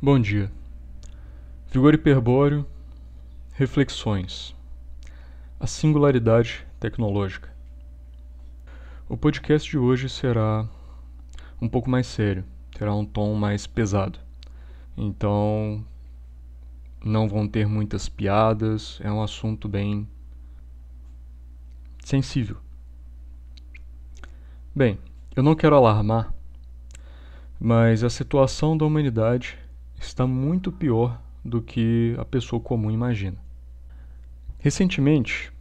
Bom dia. Vigor hiperbóreo, reflexões. A singularidade tecnológica. O podcast de hoje será um pouco mais sério, terá um tom mais pesado. Então, não vão ter muitas piadas, é um assunto bem sensível. Bem, eu não quero alarmar, mas a situação da humanidade está muito pior do que a pessoa comum imagina. Recentemente,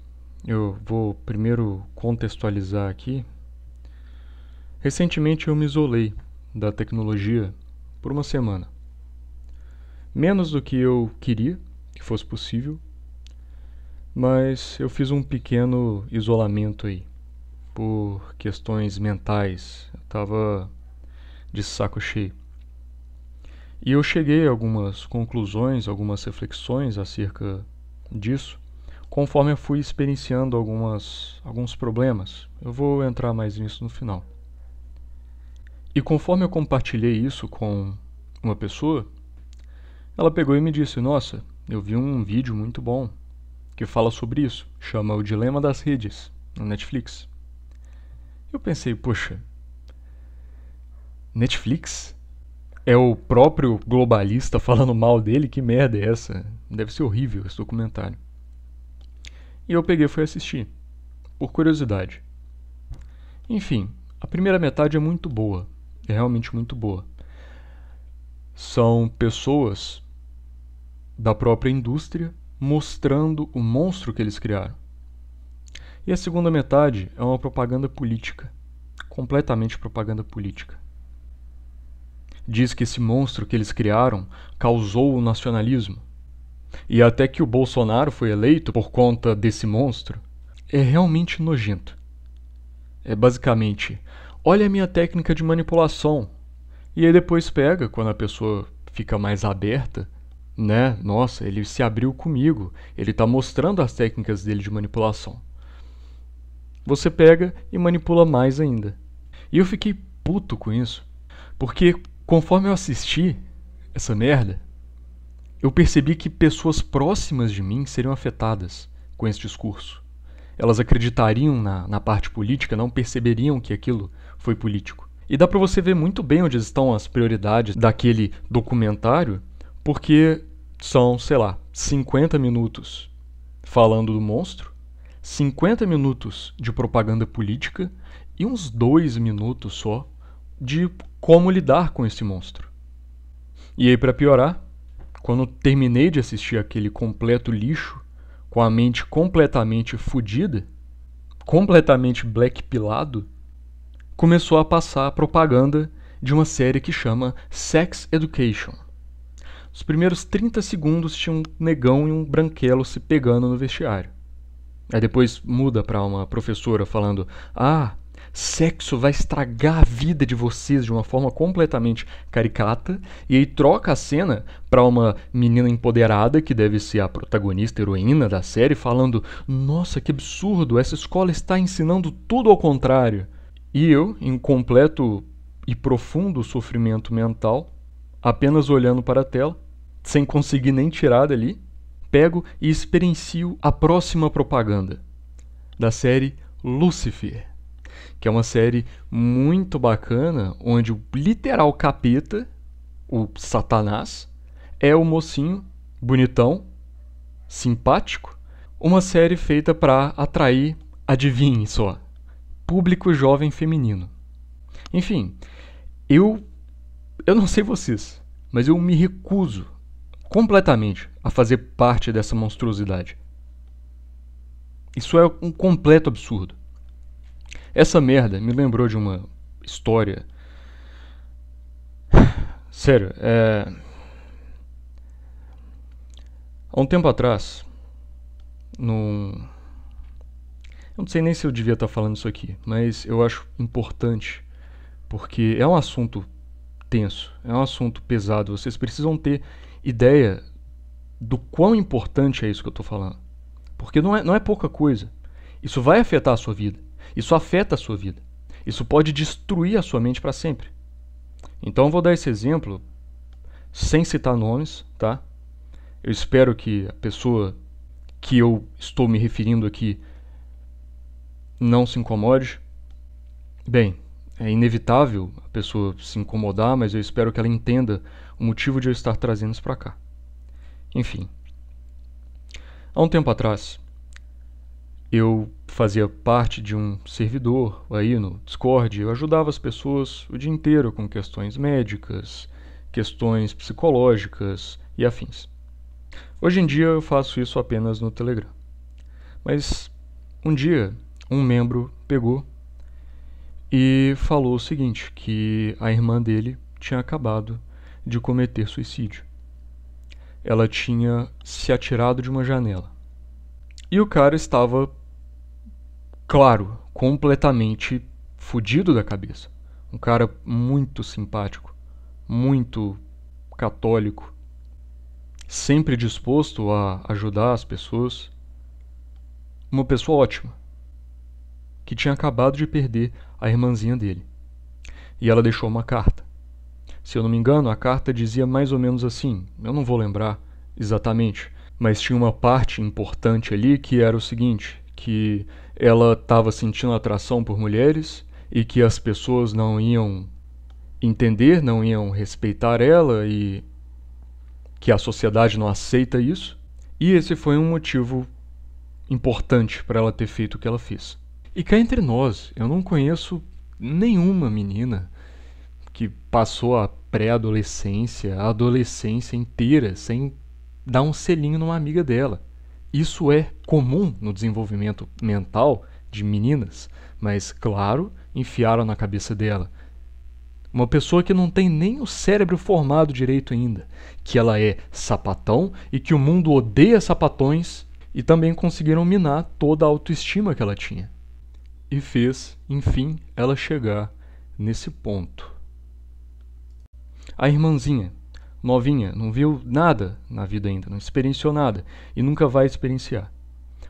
eu vou primeiro contextualizar aqui. Recentemente eu me isolei da tecnologia por uma semana. Menos do que eu queria que fosse possível, mas eu fiz um pequeno isolamento aí por questões mentais. Eu tava de saco cheio. E eu cheguei a algumas conclusões, algumas reflexões acerca disso, conforme eu fui experienciando algumas, alguns problemas. Eu vou entrar mais nisso no final. E conforme eu compartilhei isso com uma pessoa, ela pegou e me disse: Nossa, eu vi um vídeo muito bom que fala sobre isso, chama O Dilema das Redes, no Netflix. Eu pensei: Poxa, Netflix? É o próprio globalista falando mal dele? Que merda é essa? Deve ser horrível esse documentário. E eu peguei e fui assistir, por curiosidade. Enfim, a primeira metade é muito boa, é realmente muito boa. São pessoas da própria indústria mostrando o monstro que eles criaram. E a segunda metade é uma propaganda política, completamente propaganda política diz que esse monstro que eles criaram causou o nacionalismo. E até que o Bolsonaro foi eleito por conta desse monstro, é realmente nojento. É basicamente, olha a minha técnica de manipulação. E aí depois pega, quando a pessoa fica mais aberta, né? Nossa, ele se abriu comigo, ele está mostrando as técnicas dele de manipulação. Você pega e manipula mais ainda. E eu fiquei puto com isso, porque Conforme eu assisti essa merda, eu percebi que pessoas próximas de mim seriam afetadas com esse discurso. Elas acreditariam na, na parte política, não perceberiam que aquilo foi político. E dá para você ver muito bem onde estão as prioridades daquele documentário, porque são, sei lá, 50 minutos falando do monstro, 50 minutos de propaganda política e uns dois minutos só de como lidar com esse monstro. E aí, para piorar, quando terminei de assistir aquele completo lixo, com a mente completamente fodida, completamente blackpilado, começou a passar a propaganda de uma série que chama Sex Education. Os primeiros 30 segundos tinha um negão e um branquelo se pegando no vestiário. Aí depois muda para uma professora falando: "Ah, sexo vai estragar a vida de vocês de uma forma completamente caricata, e aí troca a cena para uma menina empoderada, que deve ser a protagonista, heroína da série, falando: Nossa, que absurdo, essa escola está ensinando tudo ao contrário. E eu, em completo e profundo sofrimento mental, apenas olhando para a tela, sem conseguir nem tirar dali, pego e experiencio a próxima propaganda da série Lucifer que é uma série muito bacana, onde o literal capeta, o Satanás, é o mocinho bonitão, simpático, uma série feita para atrair, adivinhe só, público jovem feminino. Enfim, eu eu não sei vocês, mas eu me recuso completamente a fazer parte dessa monstruosidade. Isso é um completo absurdo. Essa merda me lembrou de uma história. Sério, é. Há um tempo atrás, num. Eu não sei nem se eu devia estar falando isso aqui, mas eu acho importante, porque é um assunto tenso, é um assunto pesado. Vocês precisam ter ideia do quão importante é isso que eu estou falando. Porque não é, não é pouca coisa. Isso vai afetar a sua vida. Isso afeta a sua vida. Isso pode destruir a sua mente para sempre. Então eu vou dar esse exemplo sem citar nomes, tá? Eu espero que a pessoa que eu estou me referindo aqui não se incomode. Bem, é inevitável a pessoa se incomodar, mas eu espero que ela entenda o motivo de eu estar trazendo isso para cá. Enfim, há um tempo atrás, eu fazia parte de um servidor aí no Discord, eu ajudava as pessoas o dia inteiro com questões médicas, questões psicológicas e afins. Hoje em dia eu faço isso apenas no Telegram. Mas um dia um membro pegou e falou o seguinte, que a irmã dele tinha acabado de cometer suicídio. Ela tinha se atirado de uma janela. E o cara estava, claro, completamente fudido da cabeça. Um cara muito simpático, muito católico, sempre disposto a ajudar as pessoas. Uma pessoa ótima, que tinha acabado de perder a irmãzinha dele. E ela deixou uma carta. Se eu não me engano, a carta dizia mais ou menos assim, eu não vou lembrar exatamente, mas tinha uma parte importante ali que era o seguinte, que ela estava sentindo atração por mulheres e que as pessoas não iam entender, não iam respeitar ela e que a sociedade não aceita isso. E esse foi um motivo importante para ela ter feito o que ela fez. E cá entre nós, eu não conheço nenhuma menina que passou a pré-adolescência, a adolescência inteira sem dá um selinho numa amiga dela. Isso é comum no desenvolvimento mental de meninas, mas claro, enfiaram na cabeça dela. Uma pessoa que não tem nem o cérebro formado direito ainda, que ela é sapatão e que o mundo odeia sapatões, e também conseguiram minar toda a autoestima que ela tinha. E fez, enfim, ela chegar nesse ponto. A irmãzinha, novinha, não viu nada na vida ainda, não experienciou nada e nunca vai experienciar.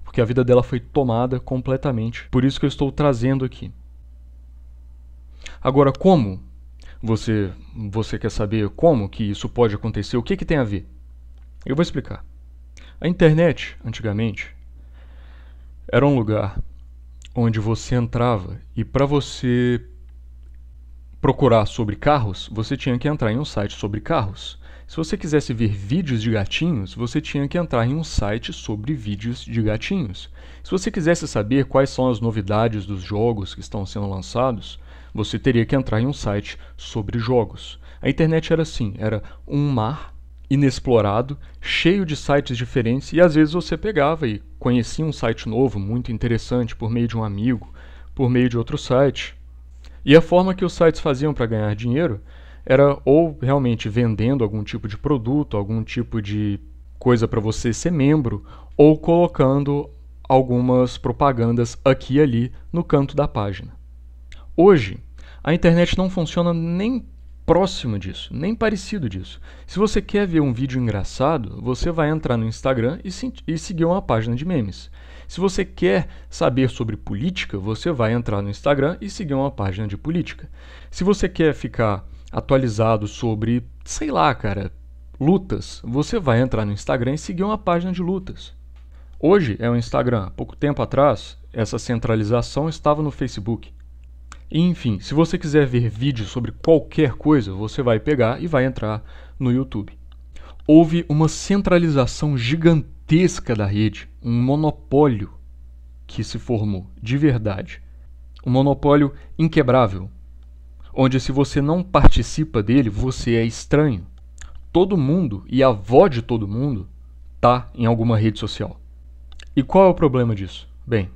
Porque a vida dela foi tomada completamente. Por isso que eu estou trazendo aqui. Agora, como? Você, você quer saber como que isso pode acontecer? O que, que tem a ver? Eu vou explicar. A internet, antigamente, era um lugar onde você entrava e para você procurar sobre carros, você tinha que entrar em um site sobre carros. Se você quisesse ver vídeos de gatinhos, você tinha que entrar em um site sobre vídeos de gatinhos. Se você quisesse saber quais são as novidades dos jogos que estão sendo lançados, você teria que entrar em um site sobre jogos. A internet era assim, era um mar inexplorado, cheio de sites diferentes e às vezes você pegava e conhecia um site novo, muito interessante por meio de um amigo, por meio de outro site. E a forma que os sites faziam para ganhar dinheiro era ou realmente vendendo algum tipo de produto, algum tipo de coisa para você ser membro, ou colocando algumas propagandas aqui e ali no canto da página. Hoje, a internet não funciona nem próximo disso, nem parecido disso. Se você quer ver um vídeo engraçado, você vai entrar no Instagram e, se, e seguir uma página de memes. Se você quer saber sobre política, você vai entrar no Instagram e seguir uma página de política. Se você quer ficar atualizado sobre, sei lá, cara, lutas, você vai entrar no Instagram e seguir uma página de lutas. Hoje é o Instagram. Pouco tempo atrás, essa centralização estava no Facebook. enfim, se você quiser ver vídeos sobre qualquer coisa, você vai pegar e vai entrar no YouTube. Houve uma centralização gigantesca gigantesca da rede, um monopólio que se formou de verdade. Um monopólio inquebrável, onde se você não participa dele, você é estranho. Todo mundo e a avó de todo mundo tá em alguma rede social. E qual é o problema disso? Bem,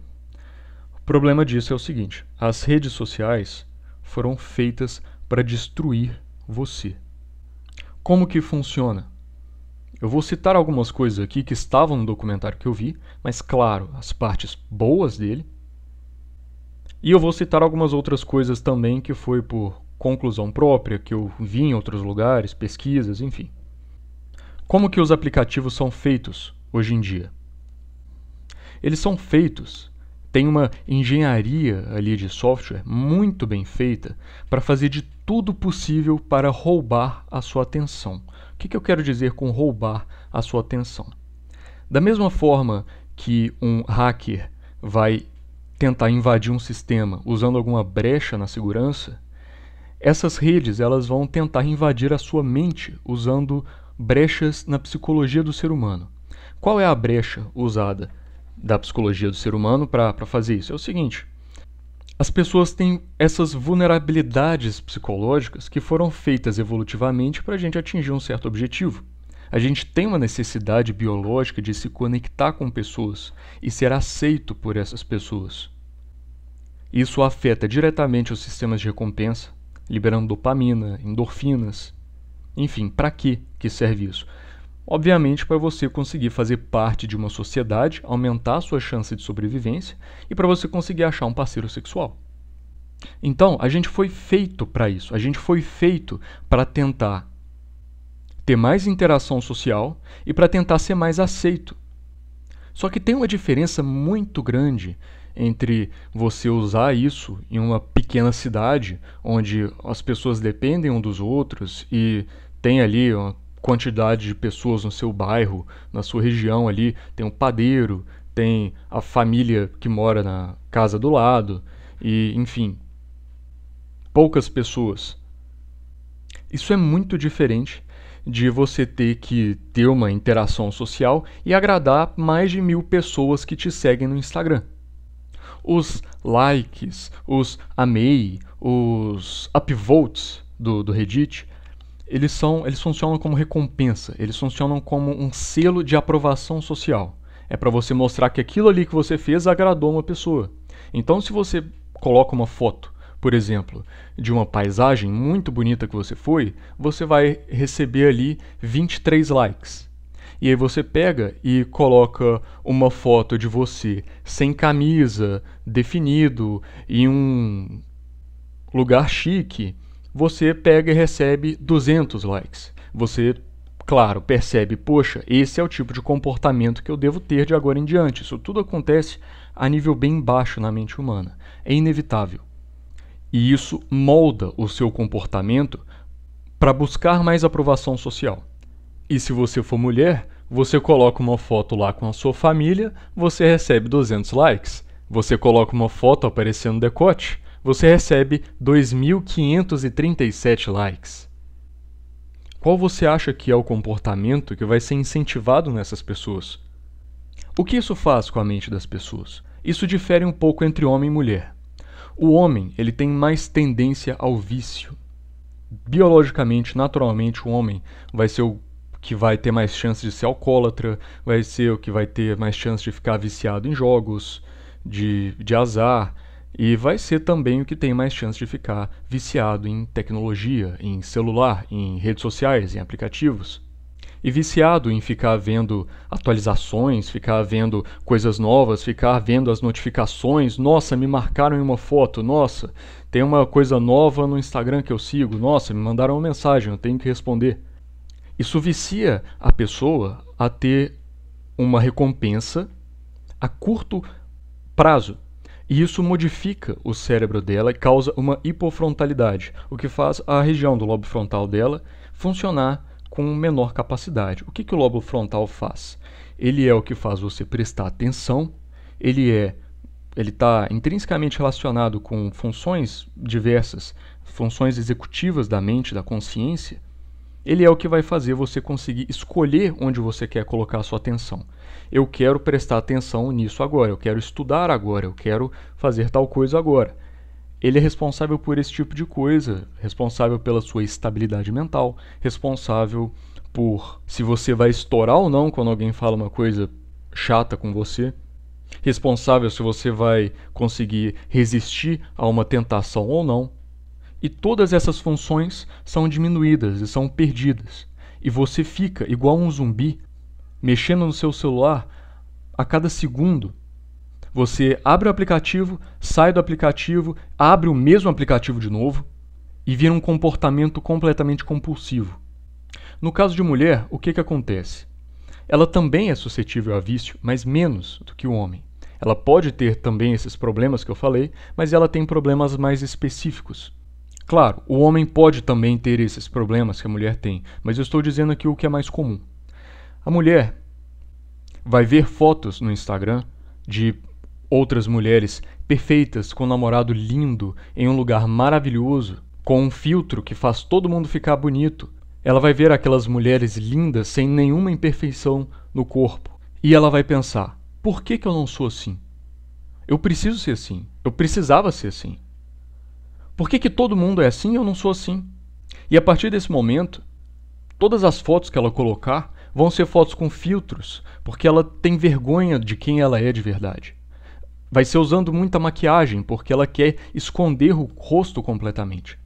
o problema disso é o seguinte: as redes sociais foram feitas para destruir você. Como que funciona? Eu vou citar algumas coisas aqui que estavam no documentário que eu vi, mas claro, as partes boas dele. E eu vou citar algumas outras coisas também que foi por conclusão própria, que eu vi em outros lugares, pesquisas, enfim. Como que os aplicativos são feitos hoje em dia? Eles são feitos tem uma engenharia ali de software muito bem feita para fazer de tudo possível para roubar a sua atenção que, que eu quero dizer com roubar a sua atenção? Da mesma forma que um hacker vai tentar invadir um sistema usando alguma brecha na segurança, essas redes elas vão tentar invadir a sua mente usando brechas na psicologia do ser humano. Qual é a brecha usada da psicologia do ser humano para fazer isso? É o seguinte: as pessoas têm essas vulnerabilidades psicológicas que foram feitas evolutivamente para a gente atingir um certo objetivo. A gente tem uma necessidade biológica de se conectar com pessoas e ser aceito por essas pessoas. Isso afeta diretamente os sistemas de recompensa, liberando dopamina, endorfinas. Enfim, para que que serve isso? Obviamente, para você conseguir fazer parte de uma sociedade, aumentar a sua chance de sobrevivência e para você conseguir achar um parceiro sexual. Então, a gente foi feito para isso. A gente foi feito para tentar ter mais interação social e para tentar ser mais aceito. Só que tem uma diferença muito grande entre você usar isso em uma pequena cidade onde as pessoas dependem um dos outros e tem ali uma quantidade de pessoas no seu bairro, na sua região ali. Tem um padeiro, tem a família que mora na casa do lado, e enfim. Poucas pessoas. Isso é muito diferente de você ter que ter uma interação social e agradar mais de mil pessoas que te seguem no Instagram. Os likes, os amei, os upvotes do, do Reddit eles, são, eles funcionam como recompensa, eles funcionam como um selo de aprovação social. É para você mostrar que aquilo ali que você fez agradou uma pessoa. Então, se você coloca uma foto, por exemplo, de uma paisagem muito bonita que você foi, você vai receber ali 23 likes. E aí você pega e coloca uma foto de você sem camisa, definido, em um lugar chique, você pega e recebe 200 likes. Você, claro, percebe, poxa, esse é o tipo de comportamento que eu devo ter de agora em diante. Isso tudo acontece a nível bem baixo na mente humana. É inevitável. E isso molda o seu comportamento para buscar mais aprovação social. E se você for mulher, você coloca uma foto lá com a sua família, você recebe 200 likes. Você coloca uma foto aparecendo decote, você recebe 2.537 likes. Qual você acha que é o comportamento que vai ser incentivado nessas pessoas? O que isso faz com a mente das pessoas? Isso difere um pouco entre homem e mulher. O homem, ele tem mais tendência ao vício. Biologicamente, naturalmente, o homem vai ser o que vai ter mais chance de ser alcoólatra, vai ser o que vai ter mais chance de ficar viciado em jogos, de, de azar, e vai ser também o que tem mais chance de ficar viciado em tecnologia, em celular, em redes sociais, em aplicativos. E viciado em ficar vendo atualizações, ficar vendo coisas novas, ficar vendo as notificações. Nossa, me marcaram em uma foto. Nossa, tem uma coisa nova no Instagram que eu sigo. Nossa, me mandaram uma mensagem, eu tenho que responder. Isso vicia a pessoa a ter uma recompensa a curto prazo. E isso modifica o cérebro dela e causa uma hipofrontalidade, o que faz a região do lobo frontal dela funcionar com menor capacidade. O que, que o lobo frontal faz? Ele é o que faz você prestar atenção, ele é ele está intrinsecamente relacionado com funções diversas, funções executivas da mente, da consciência, ele é o que vai fazer você conseguir escolher onde você quer colocar a sua atenção. Eu quero prestar atenção nisso agora, eu quero estudar agora, eu quero fazer tal coisa agora. Ele é responsável por esse tipo de coisa, responsável pela sua estabilidade mental, responsável por se você vai estourar ou não quando alguém fala uma coisa chata com você, responsável se você vai conseguir resistir a uma tentação ou não. E todas essas funções são diminuídas e são perdidas. E você fica igual um zumbi, mexendo no seu celular a cada segundo. Você abre o aplicativo, sai do aplicativo, abre o mesmo aplicativo de novo e vira um comportamento completamente compulsivo. No caso de mulher, o que, que acontece? Ela também é suscetível a vício, mas menos do que o homem. Ela pode ter também esses problemas que eu falei, mas ela tem problemas mais específicos. Claro, o homem pode também ter esses problemas que a mulher tem, mas eu estou dizendo aqui o que é mais comum. A mulher vai ver fotos no Instagram de outras mulheres perfeitas com um namorado lindo em um lugar maravilhoso, com um filtro que faz todo mundo ficar bonito. Ela vai ver aquelas mulheres lindas sem nenhuma imperfeição no corpo e ela vai pensar: por que, que eu não sou assim? Eu preciso ser assim. Eu precisava ser assim. Por que, que todo mundo é assim e eu não sou assim? E a partir desse momento, todas as fotos que ela colocar vão ser fotos com filtros, porque ela tem vergonha de quem ela é de verdade. Vai ser usando muita maquiagem, porque ela quer esconder o rosto completamente.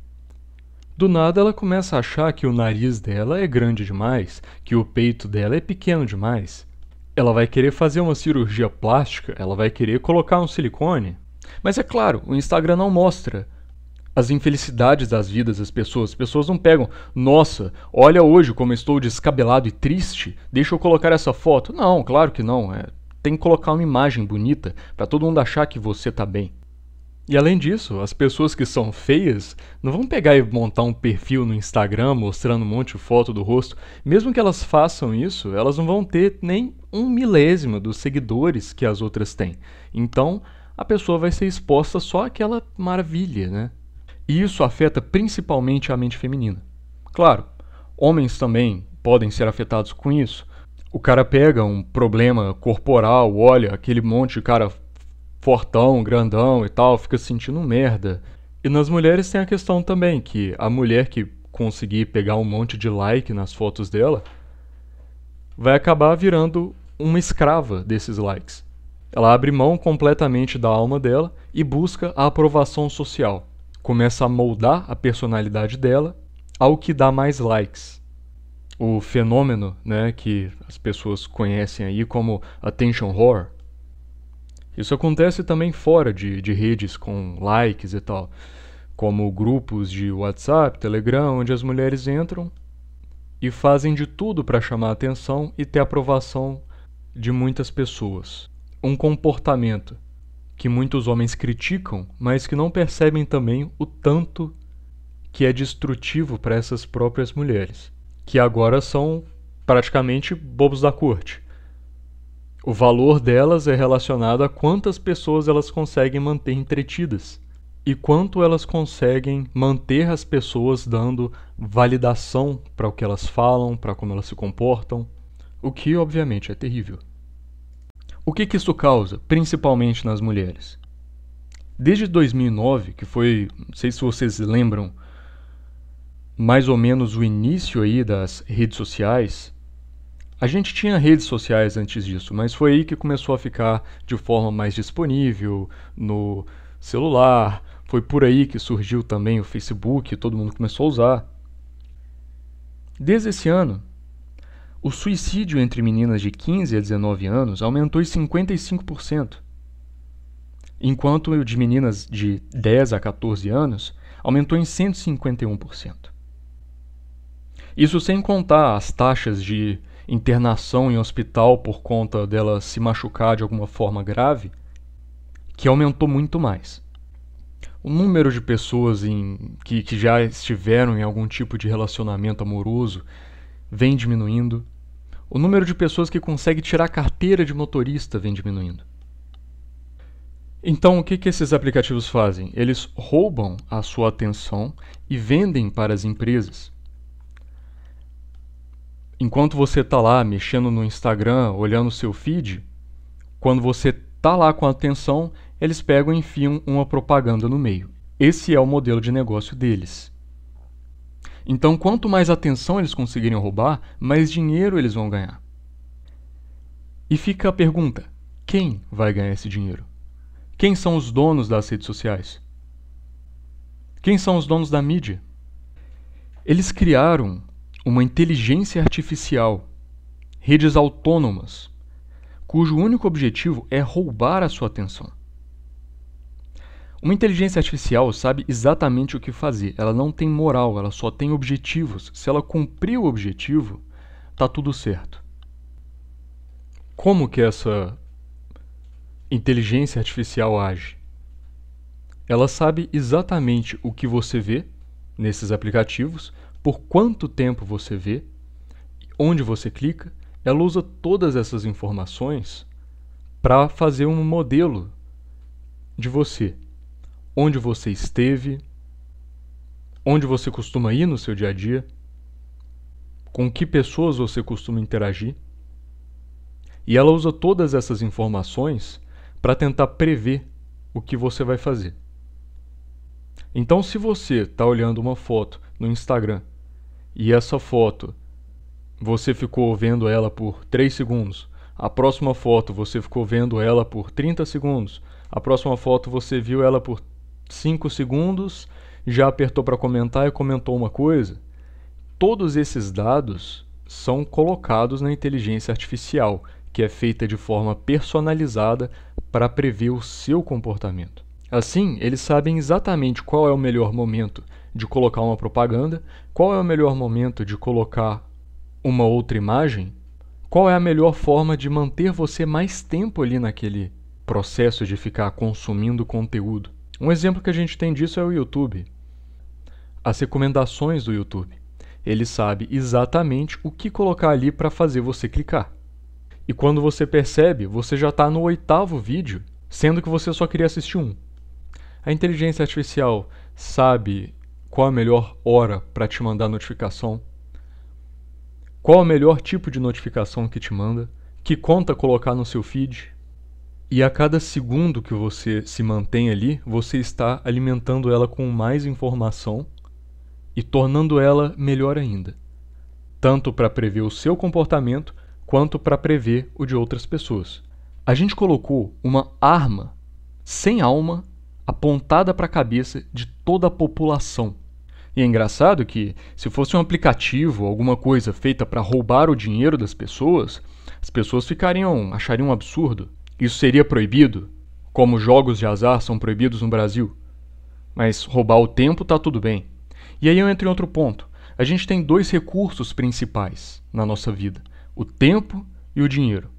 Do nada ela começa a achar que o nariz dela é grande demais, que o peito dela é pequeno demais. Ela vai querer fazer uma cirurgia plástica, ela vai querer colocar um silicone. Mas é claro, o Instagram não mostra as infelicidades das vidas das pessoas. As pessoas não pegam, nossa, olha hoje como estou descabelado e triste, deixa eu colocar essa foto. Não, claro que não. É, tem que colocar uma imagem bonita para todo mundo achar que você está bem. E além disso, as pessoas que são feias não vão pegar e montar um perfil no Instagram mostrando um monte de foto do rosto. Mesmo que elas façam isso, elas não vão ter nem um milésimo dos seguidores que as outras têm. Então, a pessoa vai ser exposta só àquela maravilha, né? E isso afeta principalmente a mente feminina. Claro, homens também podem ser afetados com isso. O cara pega um problema corporal, olha aquele monte de cara fortão, grandão e tal, fica sentindo merda. E nas mulheres tem a questão também que a mulher que conseguir pegar um monte de like nas fotos dela vai acabar virando uma escrava desses likes. Ela abre mão completamente da alma dela e busca a aprovação social começa a moldar a personalidade dela ao que dá mais likes. O fenômeno né, que as pessoas conhecem aí como attention whore. Isso acontece também fora de, de redes com likes e tal, como grupos de WhatsApp, Telegram, onde as mulheres entram e fazem de tudo para chamar atenção e ter aprovação de muitas pessoas. Um comportamento que muitos homens criticam, mas que não percebem também o tanto que é destrutivo para essas próprias mulheres, que agora são praticamente bobos da corte. O valor delas é relacionado a quantas pessoas elas conseguem manter entretidas e quanto elas conseguem manter as pessoas dando validação para o que elas falam, para como elas se comportam, o que obviamente é terrível. O que, que isso causa, principalmente nas mulheres? Desde 2009, que foi, não sei se vocês lembram, mais ou menos o início aí das redes sociais. A gente tinha redes sociais antes disso, mas foi aí que começou a ficar de forma mais disponível no celular. Foi por aí que surgiu também o Facebook, todo mundo começou a usar. Desde esse ano, o suicídio entre meninas de 15 a 19 anos aumentou em 55%, enquanto o de meninas de 10 a 14 anos aumentou em 151%. Isso sem contar as taxas de internação em hospital por conta dela se machucar de alguma forma grave, que aumentou muito mais. O número de pessoas em, que, que já estiveram em algum tipo de relacionamento amoroso vem diminuindo o número de pessoas que consegue tirar carteira de motorista vem diminuindo. Então, o que, que esses aplicativos fazem? Eles roubam a sua atenção e vendem para as empresas. Enquanto você está lá mexendo no Instagram, olhando o seu feed, quando você está lá com a atenção, eles pegam e enfiam uma propaganda no meio. Esse é o modelo de negócio deles. Então, quanto mais atenção eles conseguirem roubar, mais dinheiro eles vão ganhar. E fica a pergunta: quem vai ganhar esse dinheiro? Quem são os donos das redes sociais? Quem são os donos da mídia? Eles criaram uma inteligência artificial, redes autônomas, cujo único objetivo é roubar a sua atenção. Uma inteligência artificial sabe exatamente o que fazer. Ela não tem moral, ela só tem objetivos. Se ela cumprir o objetivo, tá tudo certo. Como que essa inteligência artificial age? Ela sabe exatamente o que você vê nesses aplicativos, por quanto tempo você vê, onde você clica. Ela usa todas essas informações para fazer um modelo de você onde você esteve, onde você costuma ir no seu dia a dia, com que pessoas você costuma interagir. E ela usa todas essas informações para tentar prever o que você vai fazer. Então, se você está olhando uma foto no Instagram e essa foto você ficou vendo ela por 3 segundos, a próxima foto você ficou vendo ela por 30 segundos, a próxima foto você viu ela por cinco segundos, já apertou para comentar e comentou uma coisa. Todos esses dados são colocados na inteligência artificial, que é feita de forma personalizada para prever o seu comportamento. Assim, eles sabem exatamente qual é o melhor momento de colocar uma propaganda, qual é o melhor momento de colocar uma outra imagem, qual é a melhor forma de manter você mais tempo ali naquele processo de ficar consumindo conteúdo. Um exemplo que a gente tem disso é o YouTube. As recomendações do YouTube. Ele sabe exatamente o que colocar ali para fazer você clicar. E quando você percebe, você já está no oitavo vídeo, sendo que você só queria assistir um. A inteligência artificial sabe qual a melhor hora para te mandar notificação, qual o melhor tipo de notificação que te manda, que conta colocar no seu feed. E a cada segundo que você se mantém ali, você está alimentando ela com mais informação e tornando ela melhor ainda, tanto para prever o seu comportamento quanto para prever o de outras pessoas. A gente colocou uma arma sem alma apontada para a cabeça de toda a população. E é engraçado que, se fosse um aplicativo, alguma coisa feita para roubar o dinheiro das pessoas, as pessoas ficariam, achariam um absurdo. Isso seria proibido, como jogos de azar são proibidos no Brasil. Mas roubar o tempo tá tudo bem. E aí eu entro em outro ponto. A gente tem dois recursos principais na nossa vida: o tempo e o dinheiro.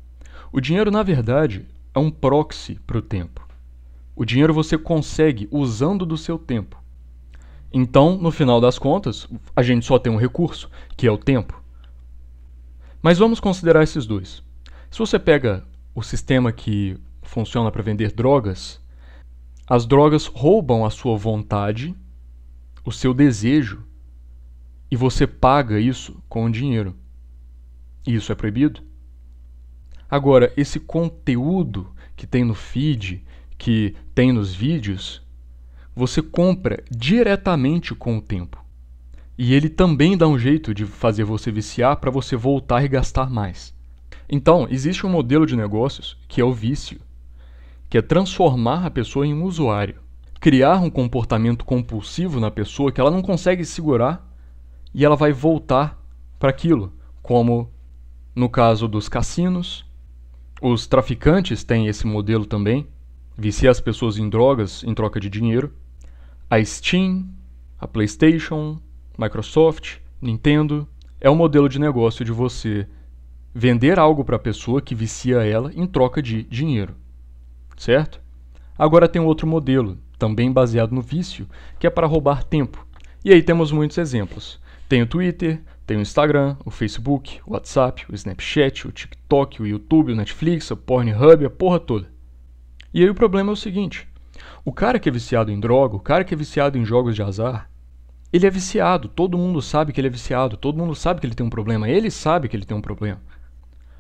O dinheiro, na verdade, é um proxy para o tempo. O dinheiro você consegue usando do seu tempo. Então, no final das contas, a gente só tem um recurso, que é o tempo. Mas vamos considerar esses dois. Se você pega o sistema que funciona para vender drogas, as drogas roubam a sua vontade, o seu desejo, e você paga isso com dinheiro. E isso é proibido. Agora, esse conteúdo que tem no feed, que tem nos vídeos, você compra diretamente com o tempo. E ele também dá um jeito de fazer você viciar para você voltar e gastar mais. Então, existe um modelo de negócios que é o vício, que é transformar a pessoa em um usuário, criar um comportamento compulsivo na pessoa que ela não consegue segurar e ela vai voltar para aquilo, como no caso dos cassinos. Os traficantes têm esse modelo também, viciar as pessoas em drogas em troca de dinheiro. A Steam, a PlayStation, Microsoft, Nintendo é o um modelo de negócio de você vender algo para a pessoa que vicia ela em troca de dinheiro. Certo? Agora tem outro modelo, também baseado no vício, que é para roubar tempo. E aí temos muitos exemplos. Tem o Twitter, tem o Instagram, o Facebook, o WhatsApp, o Snapchat, o TikTok, o YouTube, o Netflix, o Pornhub, a porra toda. E aí o problema é o seguinte: o cara que é viciado em droga, o cara que é viciado em jogos de azar, ele é viciado, todo mundo sabe que ele é viciado, todo mundo sabe que ele tem um problema, ele sabe que ele tem um problema.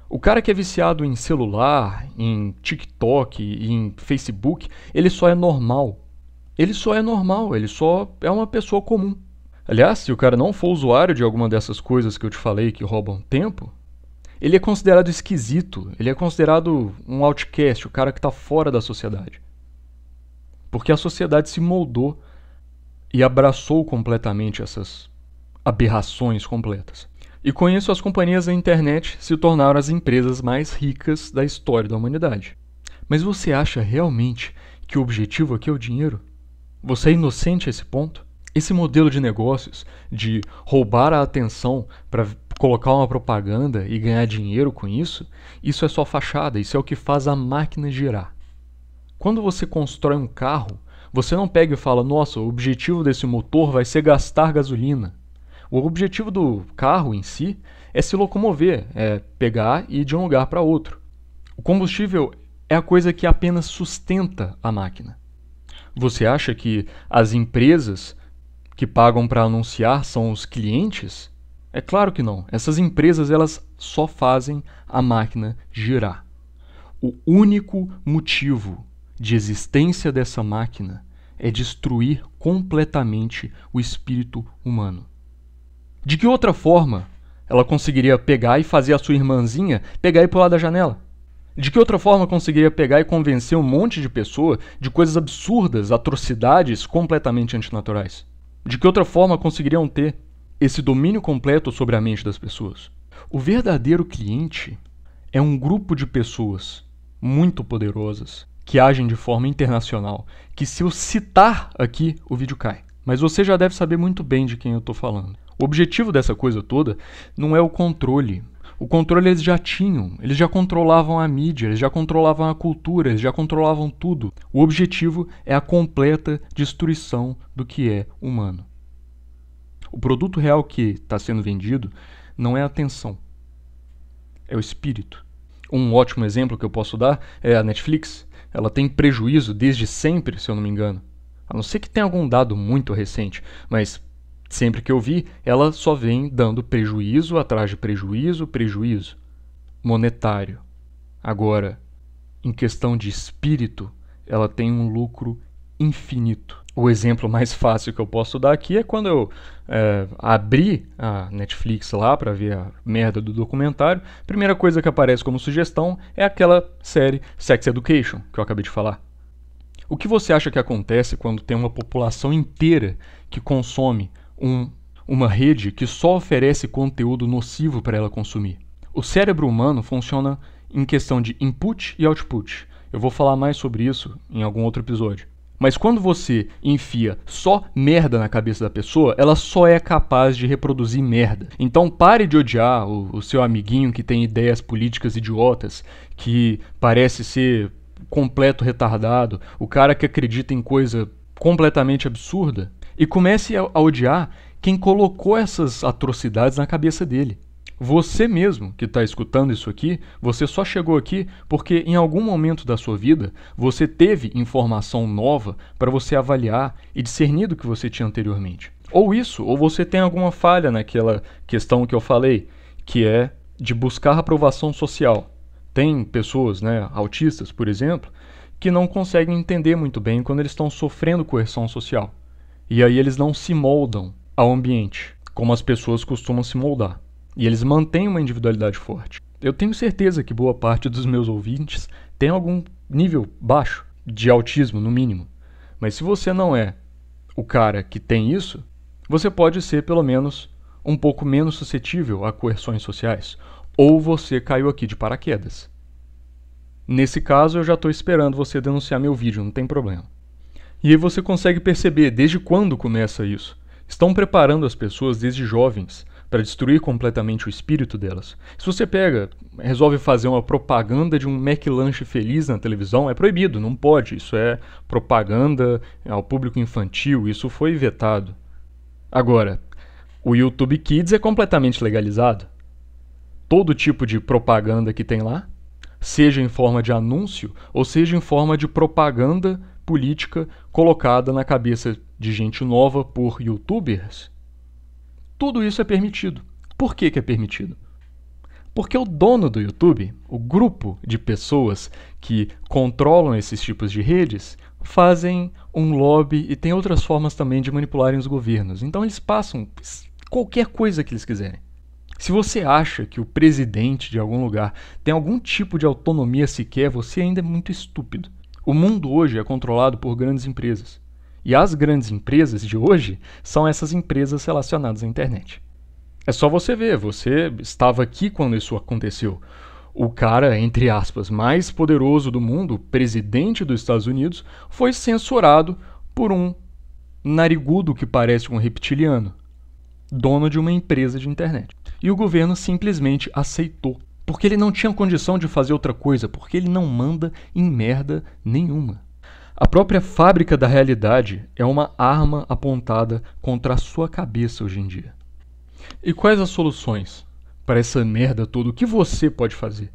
O cara que é viciado em celular, em TikTok, em Facebook, ele só é normal. Ele só é normal, ele só é uma pessoa comum. Aliás, se o cara não for usuário de alguma dessas coisas que eu te falei que roubam tempo, ele é considerado esquisito, ele é considerado um outcast, o cara que está fora da sociedade. Porque a sociedade se moldou e abraçou completamente essas aberrações completas. E com isso, as companhias da internet se tornaram as empresas mais ricas da história da humanidade. Mas você acha realmente que o objetivo aqui é o dinheiro? Você é inocente a esse ponto? Esse modelo de negócios de roubar a atenção para colocar uma propaganda e ganhar dinheiro com isso, isso é só fachada, isso é o que faz a máquina girar. Quando você constrói um carro, você não pega e fala: nossa, o objetivo desse motor vai ser gastar gasolina. O objetivo do carro em si é se locomover, é pegar e ir de um lugar para outro. O combustível é a coisa que apenas sustenta a máquina. Você acha que as empresas que pagam para anunciar são os clientes? É claro que não. Essas empresas elas só fazem a máquina girar. O único motivo de existência dessa máquina é destruir completamente o espírito humano. De que outra forma ela conseguiria pegar e fazer a sua irmãzinha pegar e pular da janela? De que outra forma conseguiria pegar e convencer um monte de pessoa de coisas absurdas, atrocidades completamente antinaturais? De que outra forma conseguiriam ter esse domínio completo sobre a mente das pessoas? O verdadeiro cliente é um grupo de pessoas muito poderosas que agem de forma internacional, que se eu citar aqui, o vídeo cai. Mas você já deve saber muito bem de quem eu estou falando. O objetivo dessa coisa toda não é o controle. O controle eles já tinham, eles já controlavam a mídia, eles já controlavam a cultura, eles já controlavam tudo. O objetivo é a completa destruição do que é humano. O produto real que está sendo vendido não é a atenção, é o espírito. Um ótimo exemplo que eu posso dar é a Netflix. Ela tem prejuízo desde sempre, se eu não me engano. A não ser que tenha algum dado muito recente, mas sempre que eu vi, ela só vem dando prejuízo atrás de prejuízo, prejuízo monetário. Agora, em questão de espírito, ela tem um lucro infinito. O exemplo mais fácil que eu posso dar aqui é quando eu é, abri a Netflix lá para ver a merda do documentário. Primeira coisa que aparece como sugestão é aquela série Sex Education que eu acabei de falar. O que você acha que acontece quando tem uma população inteira que consome um, uma rede que só oferece conteúdo nocivo para ela consumir? O cérebro humano funciona em questão de input e output. Eu vou falar mais sobre isso em algum outro episódio. Mas quando você enfia só merda na cabeça da pessoa, ela só é capaz de reproduzir merda. Então pare de odiar o, o seu amiguinho que tem ideias políticas idiotas, que parece ser completo retardado, o cara que acredita em coisa completamente absurda, e comece a, a odiar quem colocou essas atrocidades na cabeça dele. Você mesmo que está escutando isso aqui, você só chegou aqui porque em algum momento da sua vida você teve informação nova para você avaliar e discernir do que você tinha anteriormente. Ou isso, ou você tem alguma falha naquela questão que eu falei, que é de buscar aprovação social tem pessoas, né, autistas, por exemplo, que não conseguem entender muito bem quando eles estão sofrendo coerção social. E aí eles não se moldam ao ambiente, como as pessoas costumam se moldar. E eles mantêm uma individualidade forte. Eu tenho certeza que boa parte dos meus ouvintes tem algum nível baixo de autismo, no mínimo. Mas se você não é o cara que tem isso, você pode ser pelo menos um pouco menos suscetível a coerções sociais, ou você caiu aqui de paraquedas. Nesse caso, eu já estou esperando você denunciar meu vídeo, não tem problema. E aí você consegue perceber desde quando começa isso. Estão preparando as pessoas desde jovens para destruir completamente o espírito delas. Se você pega, resolve fazer uma propaganda de um McLanche feliz na televisão, é proibido, não pode. Isso é propaganda ao público infantil, isso foi vetado. Agora, o YouTube Kids é completamente legalizado todo tipo de propaganda que tem lá, seja em forma de anúncio ou seja em forma de propaganda política colocada na cabeça de gente nova por youtubers, tudo isso é permitido. Por que, que é permitido? Porque o dono do YouTube, o grupo de pessoas que controlam esses tipos de redes, fazem um lobby e tem outras formas também de manipularem os governos. Então eles passam qualquer coisa que eles quiserem. Se você acha que o presidente de algum lugar tem algum tipo de autonomia sequer, você ainda é muito estúpido. O mundo hoje é controlado por grandes empresas. E as grandes empresas de hoje são essas empresas relacionadas à internet. É só você ver, você estava aqui quando isso aconteceu. O cara, entre aspas, mais poderoso do mundo, presidente dos Estados Unidos, foi censurado por um narigudo que parece um reptiliano dono de uma empresa de internet. E o governo simplesmente aceitou, porque ele não tinha condição de fazer outra coisa, porque ele não manda em merda nenhuma. A própria fábrica da realidade é uma arma apontada contra a sua cabeça hoje em dia. E quais as soluções para essa merda toda? O que você pode fazer?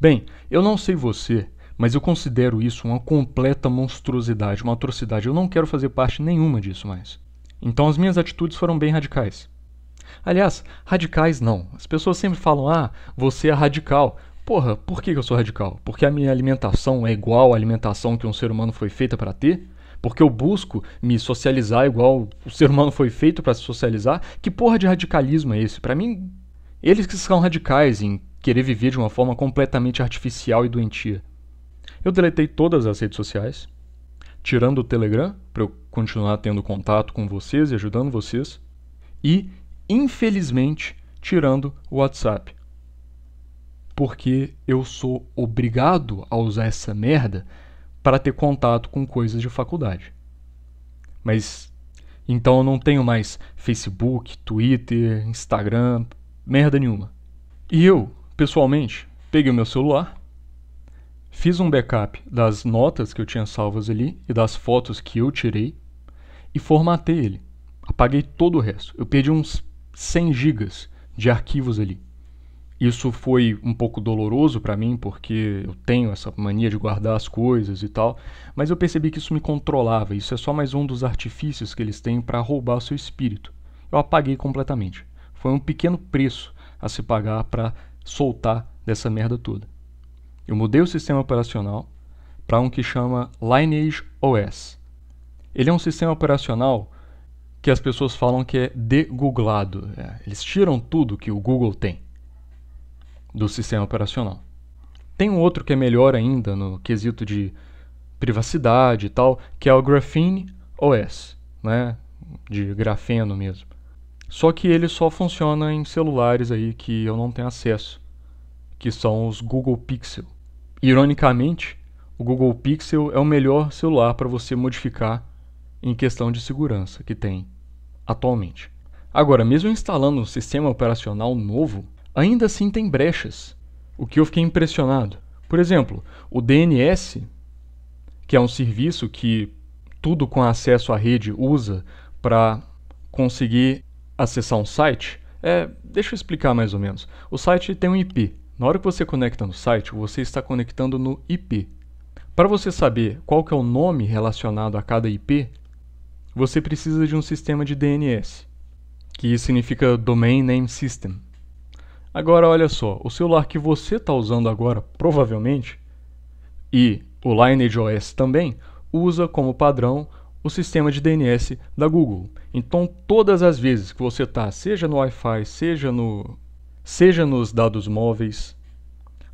Bem, eu não sei você, mas eu considero isso uma completa monstruosidade, uma atrocidade. Eu não quero fazer parte nenhuma disso mais. Então as minhas atitudes foram bem radicais. Aliás, radicais não. As pessoas sempre falam: ah, você é radical. Porra, por que eu sou radical? Porque a minha alimentação é igual à alimentação que um ser humano foi feita para ter? Porque eu busco me socializar igual o ser humano foi feito para se socializar? Que porra de radicalismo é esse? Para mim, eles que são radicais em querer viver de uma forma completamente artificial e doentia. Eu deletei todas as redes sociais, tirando o Telegram, para eu continuar tendo contato com vocês e ajudando vocês, e, infelizmente, tirando o WhatsApp. Porque eu sou obrigado a usar essa merda para ter contato com coisas de faculdade. Mas então eu não tenho mais Facebook, Twitter, Instagram, merda nenhuma. E eu, pessoalmente, peguei o meu celular Fiz um backup das notas que eu tinha salvas ali e das fotos que eu tirei e formatei ele. Apaguei todo o resto. Eu perdi uns 100 gigas de arquivos ali. Isso foi um pouco doloroso para mim porque eu tenho essa mania de guardar as coisas e tal, mas eu percebi que isso me controlava. Isso é só mais um dos artifícios que eles têm para roubar seu espírito. Eu apaguei completamente. Foi um pequeno preço a se pagar para soltar dessa merda toda. Eu mudei o sistema operacional para um que chama Lineage OS. Ele é um sistema operacional que as pessoas falam que é degooglado. É, eles tiram tudo que o Google tem do sistema operacional. Tem um outro que é melhor ainda no quesito de privacidade e tal, que é o Graphene OS, né? De grafeno mesmo. Só que ele só funciona em celulares aí que eu não tenho acesso, que são os Google Pixel. Ironicamente, o Google Pixel é o melhor celular para você modificar em questão de segurança que tem atualmente. Agora, mesmo instalando um sistema operacional novo, ainda assim tem brechas, o que eu fiquei impressionado. Por exemplo, o DNS, que é um serviço que tudo com acesso à rede usa para conseguir acessar um site, é, deixa eu explicar mais ou menos. O site tem um IP, na hora que você conecta no site, você está conectando no IP. Para você saber qual que é o nome relacionado a cada IP, você precisa de um sistema de DNS, que significa Domain Name System. Agora olha só, o celular que você está usando agora, provavelmente, e o Lineage OS também, usa como padrão o sistema de DNS da Google. Então todas as vezes que você está, seja no Wi-Fi, seja no seja nos dados móveis,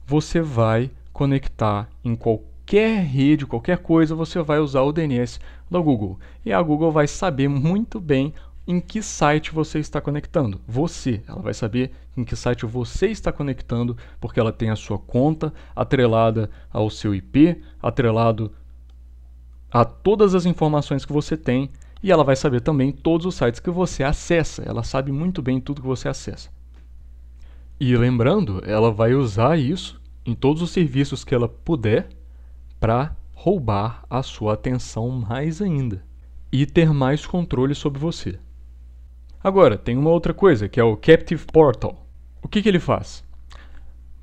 você vai conectar em qualquer rede, qualquer coisa, você vai usar o DNS da Google. E a Google vai saber muito bem em que site você está conectando. Você, ela vai saber em que site você está conectando, porque ela tem a sua conta atrelada ao seu IP, atrelado a todas as informações que você tem, e ela vai saber também todos os sites que você acessa. Ela sabe muito bem tudo que você acessa. E lembrando, ela vai usar isso em todos os serviços que ela puder para roubar a sua atenção mais ainda e ter mais controle sobre você. Agora, tem uma outra coisa que é o Captive Portal. O que, que ele faz?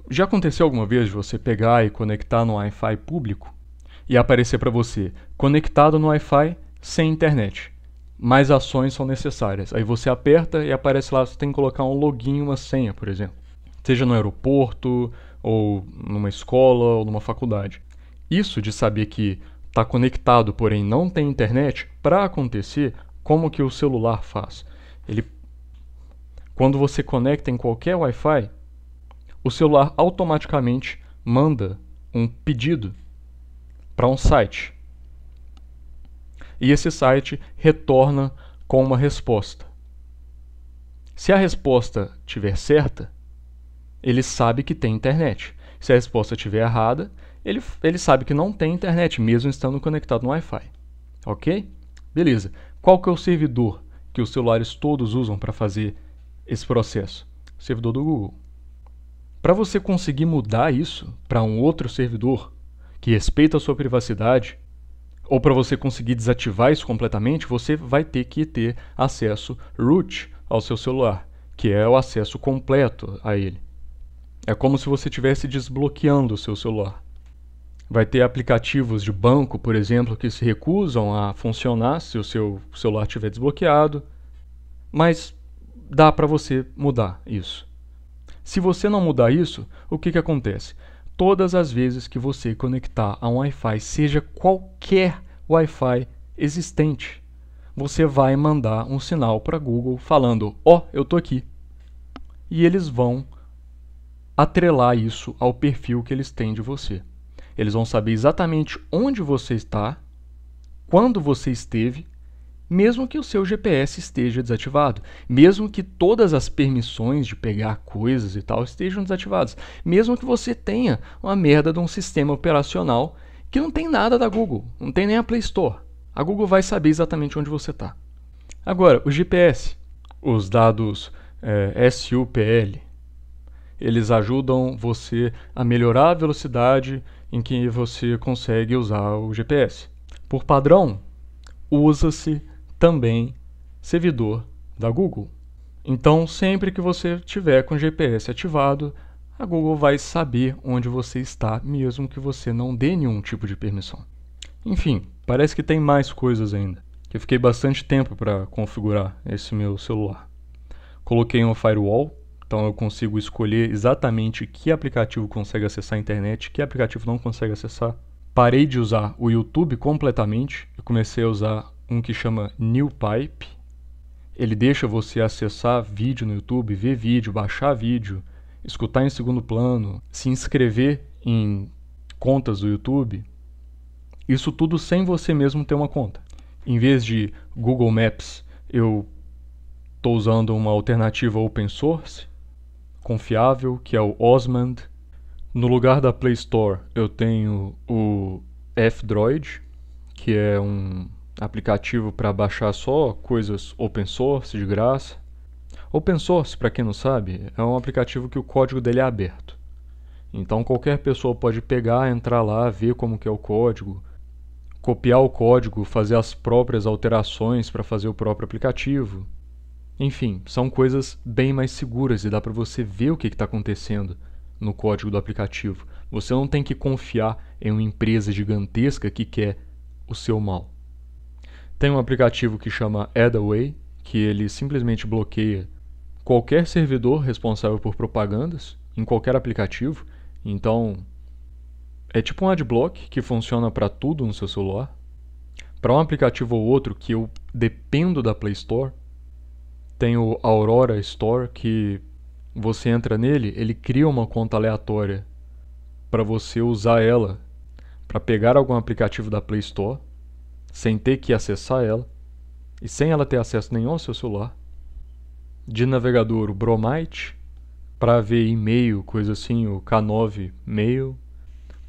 Já aconteceu alguma vez você pegar e conectar no Wi-Fi público e aparecer para você conectado no Wi-Fi sem internet? Mais ações são necessárias. Aí você aperta e aparece lá, você tem que colocar um login, uma senha, por exemplo seja no aeroporto, ou numa escola, ou numa faculdade. Isso de saber que está conectado, porém não tem internet, para acontecer, como que o celular faz? Ele, quando você conecta em qualquer Wi-Fi, o celular automaticamente manda um pedido para um site. E esse site retorna com uma resposta. Se a resposta tiver certa, ele sabe que tem internet. Se a resposta estiver errada, ele, ele sabe que não tem internet, mesmo estando conectado no Wi-Fi. Ok? Beleza. Qual que é o servidor que os celulares todos usam para fazer esse processo? servidor do Google. Para você conseguir mudar isso para um outro servidor que respeita a sua privacidade, ou para você conseguir desativar isso completamente, você vai ter que ter acesso root ao seu celular, que é o acesso completo a ele. É como se você estivesse desbloqueando o seu celular. Vai ter aplicativos de banco, por exemplo, que se recusam a funcionar se o seu celular estiver desbloqueado, mas dá para você mudar isso. Se você não mudar isso, o que, que acontece? Todas as vezes que você conectar a um Wi-Fi, seja qualquer Wi-Fi existente, você vai mandar um sinal para Google falando: Ó, oh, eu tô aqui. E eles vão atrelar isso ao perfil que eles têm de você. Eles vão saber exatamente onde você está, quando você esteve, mesmo que o seu GPS esteja desativado, mesmo que todas as permissões de pegar coisas e tal estejam desativadas, mesmo que você tenha uma merda de um sistema operacional que não tem nada da Google, não tem nem a Play Store. A Google vai saber exatamente onde você está. Agora, o GPS, os dados é, eh, SUPL, eles ajudam você a melhorar a velocidade em que você consegue usar o GPS. Por padrão, usa-se também servidor da Google. Então, sempre que você tiver com o GPS ativado, a Google vai saber onde você está, mesmo que você não dê nenhum tipo de permissão. Enfim, parece que tem mais coisas ainda. Eu fiquei bastante tempo para configurar esse meu celular. Coloquei um firewall então eu consigo escolher exatamente que aplicativo consegue acessar a internet, que aplicativo não consegue acessar. Parei de usar o YouTube completamente. e comecei a usar um que chama NewPipe. Ele deixa você acessar vídeo no YouTube, ver vídeo, baixar vídeo, escutar em segundo plano, se inscrever em contas do YouTube. Isso tudo sem você mesmo ter uma conta. Em vez de Google Maps, eu estou usando uma alternativa open source confiável, que é o Osmand. No lugar da Play Store, eu tenho o F-Droid, que é um aplicativo para baixar só coisas open source de graça. Open source, para quem não sabe, é um aplicativo que o código dele é aberto. Então qualquer pessoa pode pegar, entrar lá, ver como que é o código, copiar o código, fazer as próprias alterações para fazer o próprio aplicativo. Enfim, são coisas bem mais seguras e dá para você ver o que está acontecendo no código do aplicativo. Você não tem que confiar em uma empresa gigantesca que quer o seu mal. Tem um aplicativo que chama Adaway, que ele simplesmente bloqueia qualquer servidor responsável por propagandas em qualquer aplicativo. Então, é tipo um adblock que funciona para tudo no seu celular. Para um aplicativo ou outro que eu dependo da Play Store, tem o Aurora Store que você entra nele, ele cria uma conta aleatória para você usar ela para pegar algum aplicativo da Play Store sem ter que acessar ela e sem ela ter acesso nenhum ao seu celular. De navegador, o Bromite para ver e-mail, coisa assim, o K9 Mail.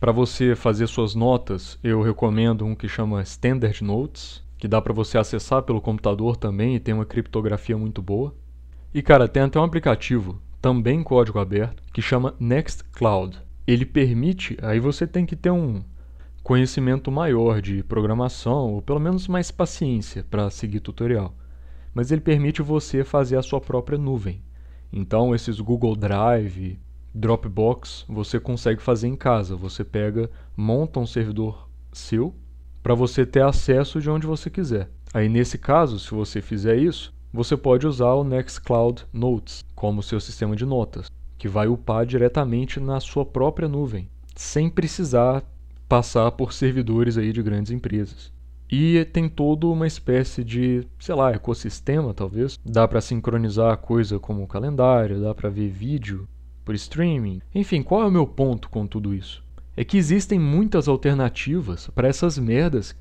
Para você fazer suas notas, eu recomendo um que chama Standard Notes, que dá para você acessar pelo computador também e tem uma criptografia muito boa. E cara, tem até um aplicativo, também código aberto, que chama Nextcloud. Ele permite, aí você tem que ter um conhecimento maior de programação ou pelo menos mais paciência para seguir tutorial. Mas ele permite você fazer a sua própria nuvem. Então, esses Google Drive, Dropbox, você consegue fazer em casa. Você pega, monta um servidor seu para você ter acesso de onde você quiser. Aí nesse caso, se você fizer isso, você pode usar o Nextcloud Notes como seu sistema de notas, que vai upar diretamente na sua própria nuvem, sem precisar passar por servidores aí de grandes empresas. E tem toda uma espécie de, sei lá, ecossistema talvez. Dá para sincronizar coisa como o calendário, dá para ver vídeo por streaming. Enfim, qual é o meu ponto com tudo isso? é que existem muitas alternativas para essas merdas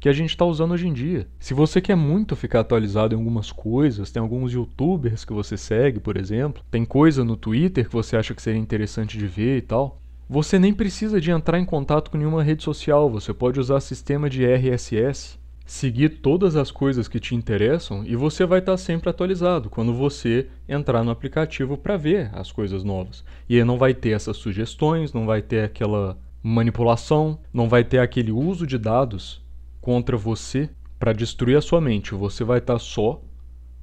que a gente está usando hoje em dia. Se você quer muito ficar atualizado em algumas coisas, tem alguns youtubers que você segue, por exemplo, tem coisa no Twitter que você acha que seria interessante de ver e tal, você nem precisa de entrar em contato com nenhuma rede social, você pode usar sistema de RSS seguir todas as coisas que te interessam e você vai estar sempre atualizado quando você entrar no aplicativo para ver as coisas novas. E aí não vai ter essas sugestões, não vai ter aquela manipulação, não vai ter aquele uso de dados contra você para destruir a sua mente. Você vai estar só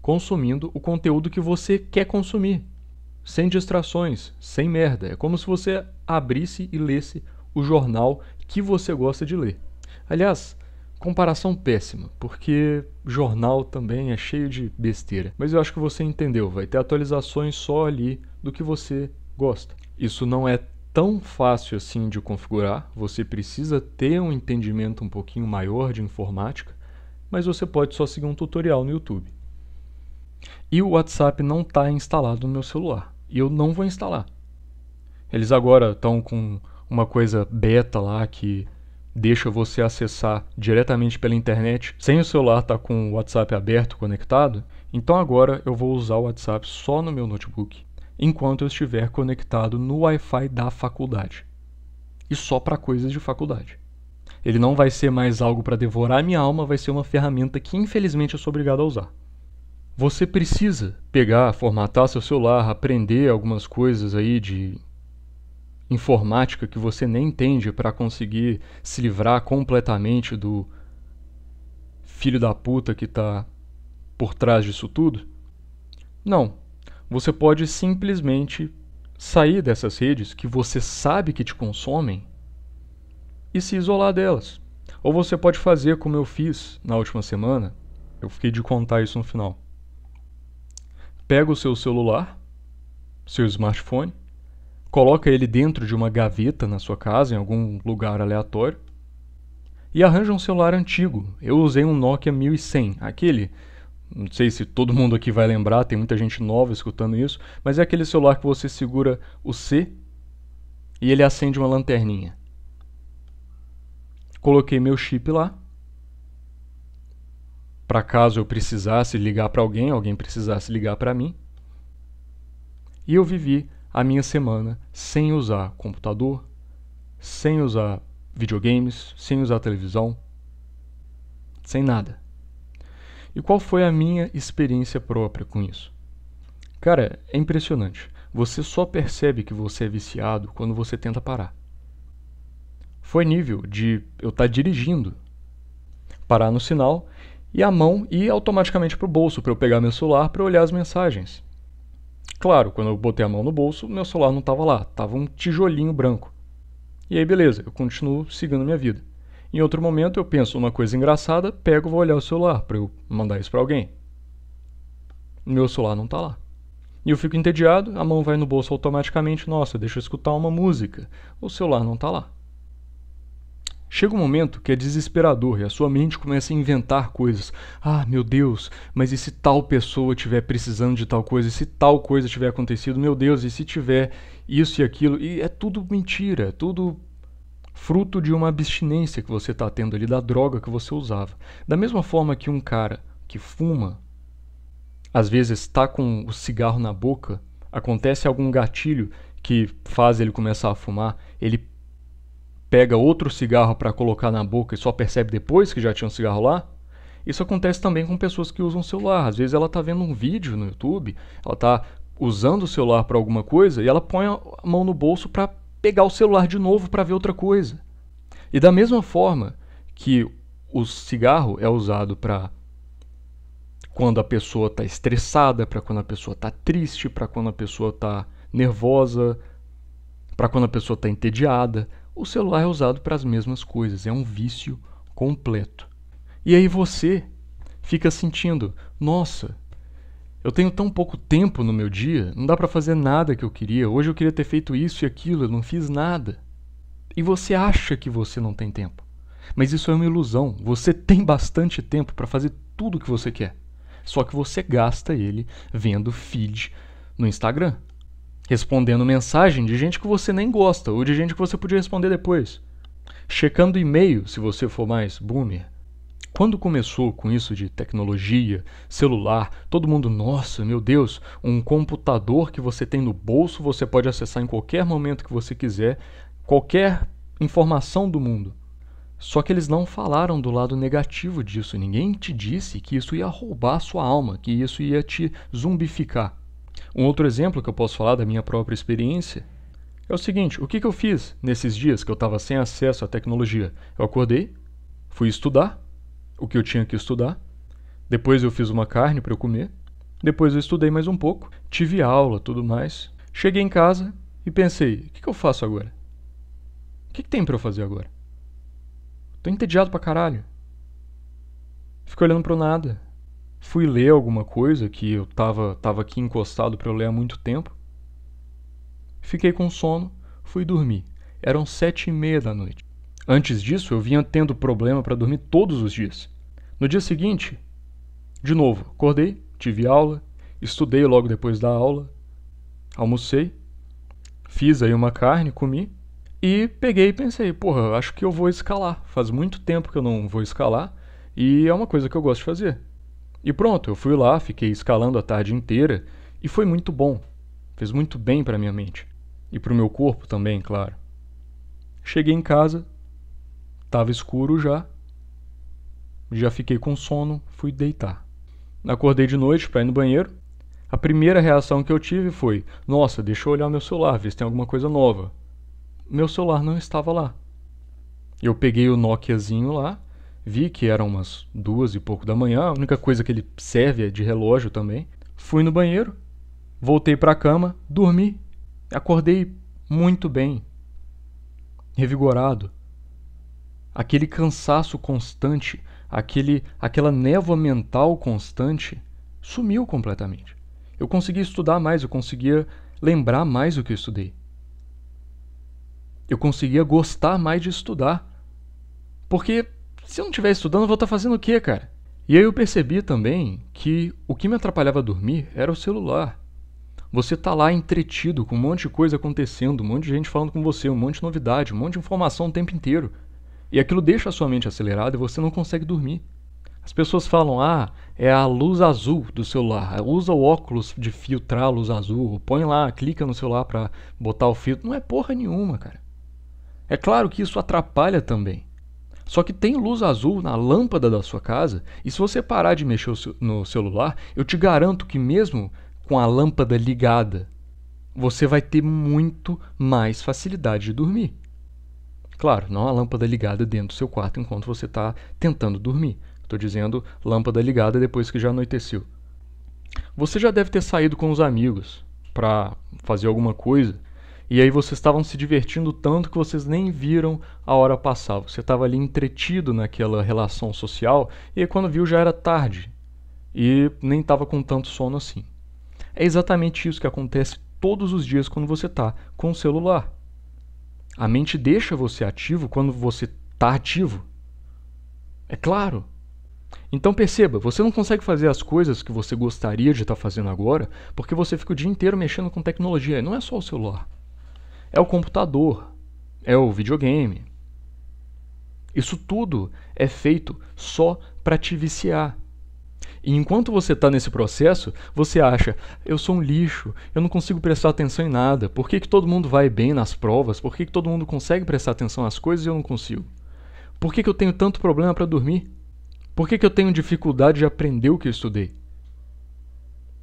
consumindo o conteúdo que você quer consumir, sem distrações, sem merda. É como se você abrisse e lesse o jornal que você gosta de ler. Aliás, comparação péssima, porque jornal também é cheio de besteira. Mas eu acho que você entendeu, vai ter atualizações só ali do que você gosta. Isso não é tão fácil assim de configurar, você precisa ter um entendimento um pouquinho maior de informática, mas você pode só seguir um tutorial no YouTube. E o WhatsApp não está instalado no meu celular, e eu não vou instalar. Eles agora estão com uma coisa beta lá que deixa você acessar diretamente pela internet sem o celular estar tá com o WhatsApp aberto, conectado, então agora eu vou usar o WhatsApp só no meu notebook, enquanto eu estiver conectado no Wi-Fi da faculdade. E só para coisas de faculdade. Ele não vai ser mais algo para devorar a minha alma, vai ser uma ferramenta que infelizmente eu sou obrigado a usar. Você precisa pegar, formatar seu celular, aprender algumas coisas aí de informática que você nem entende para conseguir se livrar completamente do filho da puta que está por trás disso tudo? Não. Você pode simplesmente sair dessas redes que você sabe que te consomem e se isolar delas. Ou você pode fazer como eu fiz na última semana. Eu fiquei de contar isso no final. Pega o seu celular, seu smartphone, coloca ele dentro de uma gaveta na sua casa, em algum lugar aleatório, e arranja um celular antigo. Eu usei um Nokia 1100, aquele. Não sei se todo mundo aqui vai lembrar, tem muita gente nova escutando isso, mas é aquele celular que você segura o C e ele acende uma lanterninha. Coloquei meu chip lá. Para caso eu precisasse ligar para alguém, alguém precisasse ligar para mim. E eu vivi a minha semana sem usar computador, sem usar videogames, sem usar televisão, sem nada. E qual foi a minha experiência própria com isso? Cara, é impressionante. Você só percebe que você é viciado quando você tenta parar. Foi nível de eu estar tá dirigindo, parar no sinal e a mão ir automaticamente para o bolso para eu pegar meu celular para olhar as mensagens. Claro, quando eu botei a mão no bolso, meu celular não estava lá, estava um tijolinho branco. E aí, beleza, eu continuo seguindo a minha vida. Em outro momento, eu penso uma coisa engraçada, pego e vou olhar o celular para eu mandar isso para alguém. Meu celular não está lá. E eu fico entediado, a mão vai no bolso automaticamente, nossa, deixa eu escutar uma música. O celular não está lá. Chega um momento que é desesperador e a sua mente começa a inventar coisas. Ah, meu Deus, mas e se tal pessoa estiver precisando de tal coisa? E se tal coisa tiver acontecido? Meu Deus, e se tiver isso e aquilo? E é tudo mentira, é tudo fruto de uma abstinência que você está tendo ali da droga que você usava. Da mesma forma que um cara que fuma, às vezes está com o cigarro na boca, acontece algum gatilho que faz ele começar a fumar, ele pega outro cigarro para colocar na boca e só percebe depois que já tinha um cigarro lá? Isso acontece também com pessoas que usam celular. Às vezes ela está vendo um vídeo no YouTube, ela está usando o celular para alguma coisa e ela põe a mão no bolso para pegar o celular de novo para ver outra coisa. E da mesma forma que o cigarro é usado para quando a pessoa está estressada, para quando a pessoa está triste, para quando a pessoa está nervosa, para quando a pessoa está entediada, o celular é usado para as mesmas coisas, é um vício completo. E aí você fica sentindo, nossa, eu tenho tão pouco tempo no meu dia, não dá para fazer nada que eu queria. Hoje eu queria ter feito isso e aquilo, eu não fiz nada. E você acha que você não tem tempo. Mas isso é uma ilusão. Você tem bastante tempo para fazer tudo o que você quer. Só que você gasta ele vendo feed no Instagram, respondendo mensagem de gente que você nem gosta ou de gente que você podia responder depois. Checando e-mail, se você for mais boomer. Quando começou com isso de tecnologia, celular, todo mundo, nossa, meu Deus, um computador que você tem no bolso, você pode acessar em qualquer momento que você quiser, qualquer informação do mundo. Só que eles não falaram do lado negativo disso. Ninguém te disse que isso ia roubar sua alma, que isso ia te zumbificar. Um outro exemplo que eu posso falar da minha própria experiência é o seguinte: o que, que eu fiz nesses dias que eu estava sem acesso à tecnologia? Eu acordei, fui estudar o que eu tinha que estudar, depois eu fiz uma carne para eu comer, depois eu estudei mais um pouco, tive aula, tudo mais. Cheguei em casa e pensei: o que, que eu faço agora? O que, que tem para eu fazer agora? Estou entediado pra caralho. Fico olhando pro nada, fui ler alguma coisa que eu tava, tava aqui encostado para eu ler há muito tempo. Fiquei com sono, fui dormir. Eram sete e meia da noite. Antes disso, eu vinha tendo problema para dormir todos os dias. No dia seguinte, de novo, acordei, tive aula, estudei logo depois da aula, almocei, fiz aí uma carne, comi e peguei e pensei, porra, acho que eu vou escalar. Faz muito tempo que eu não vou escalar e é uma coisa que eu gosto de fazer. E pronto, eu fui lá, fiquei escalando a tarde inteira e foi muito bom. Fez muito bem para minha mente e para o meu corpo também, claro. Cheguei em casa, tava escuro já. Já fiquei com sono, fui deitar. Acordei de noite para ir no banheiro. A primeira reação que eu tive foi: "Nossa, deixa eu olhar meu celular, ver se tem alguma coisa nova". Meu celular não estava lá. Eu peguei o Nokiazinho lá Vi que eram umas duas e pouco da manhã, a única coisa que ele serve é de relógio também. Fui no banheiro, voltei para a cama, dormi, acordei muito bem, revigorado. Aquele cansaço constante, aquele, aquela névoa mental constante sumiu completamente. Eu conseguia estudar mais, eu conseguia lembrar mais o que eu estudei. Eu conseguia gostar mais de estudar. Porque se eu não estiver estudando, eu vou estar tá fazendo o quê, cara? E aí eu percebi também que o que me atrapalhava dormir era o celular. Você tá lá entretido com um monte de coisa acontecendo, um monte de gente falando com você, um monte de novidade, um monte de informação o tempo inteiro. E aquilo deixa a sua mente acelerada e você não consegue dormir. As pessoas falam: "Ah, é a luz azul do celular. Usa o óculos de filtrar a luz azul. Põe lá, clica no celular para botar o filtro". Não é porra nenhuma, cara. É claro que isso atrapalha também. Só que tem luz azul na lâmpada da sua casa, e se você parar de mexer no celular, eu te garanto que mesmo com a lâmpada ligada, você vai ter muito mais facilidade de dormir. Claro, não a lâmpada ligada dentro do seu quarto enquanto você está tentando dormir. Estou dizendo lâmpada ligada depois que já anoiteceu. Você já deve ter saído com os amigos para fazer alguma coisa e aí vocês estavam se divertindo tanto que vocês nem viram a hora passar. Você estava ali entretido naquela relação social e aí quando viu já era tarde e nem estava com tanto sono assim. É exatamente isso que acontece todos os dias quando você está com o celular. A mente deixa você ativo quando você está ativo. É claro. Então perceba, você não consegue fazer as coisas que você gostaria de estar tá fazendo agora porque você fica o dia inteiro mexendo com tecnologia. Não é só o celular é o computador, é o videogame. Isso tudo é feito só para te viciar. E enquanto você está nesse processo, você acha: eu sou um lixo, eu não consigo prestar atenção em nada, por que, que todo mundo vai bem nas provas, por que, que todo mundo consegue prestar atenção às coisas e eu não consigo? Por que, que eu tenho tanto problema para dormir? Por que, que eu tenho dificuldade de aprender o que eu estudei?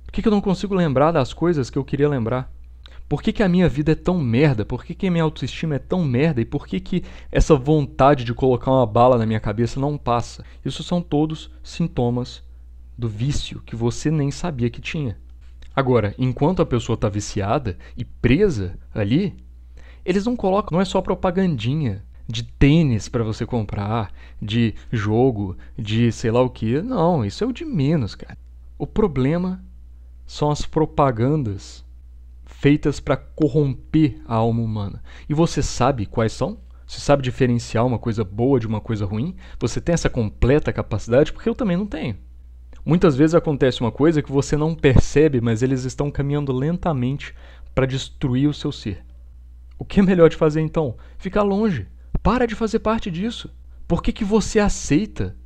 Por que, que eu não consigo lembrar das coisas que eu queria lembrar? Por que, que a minha vida é tão merda? Por que, que a minha autoestima é tão merda? E por que, que essa vontade de colocar uma bala na minha cabeça não passa? Isso são todos sintomas do vício que você nem sabia que tinha. Agora, enquanto a pessoa está viciada e presa ali, eles não colocam, não é só propagandinha de tênis para você comprar, de jogo, de sei lá o que. Não, isso é o de menos, cara. O problema são as propagandas feitas para corromper a alma humana. E você sabe quais são? Você sabe diferenciar uma coisa boa de uma coisa ruim? Você tem essa completa capacidade? Porque eu também não tenho. Muitas vezes acontece uma coisa que você não percebe, mas eles estão caminhando lentamente para destruir o seu ser. O que é melhor de fazer então? Ficar longe. Para de fazer parte disso. Por que, que você aceita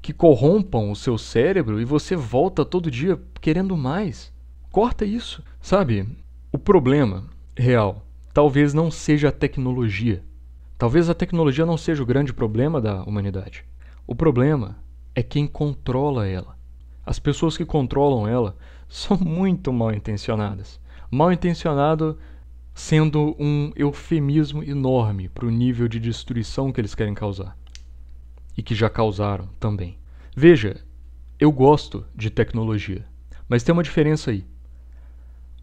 que corrompam o seu cérebro e você volta todo dia querendo mais? Corta isso. Sabe, o problema real talvez não seja a tecnologia. Talvez a tecnologia não seja o grande problema da humanidade. O problema é quem controla ela. As pessoas que controlam ela são muito mal intencionadas. Mal intencionado sendo um eufemismo enorme para o nível de destruição que eles querem causar e que já causaram também. Veja, eu gosto de tecnologia, mas tem uma diferença aí.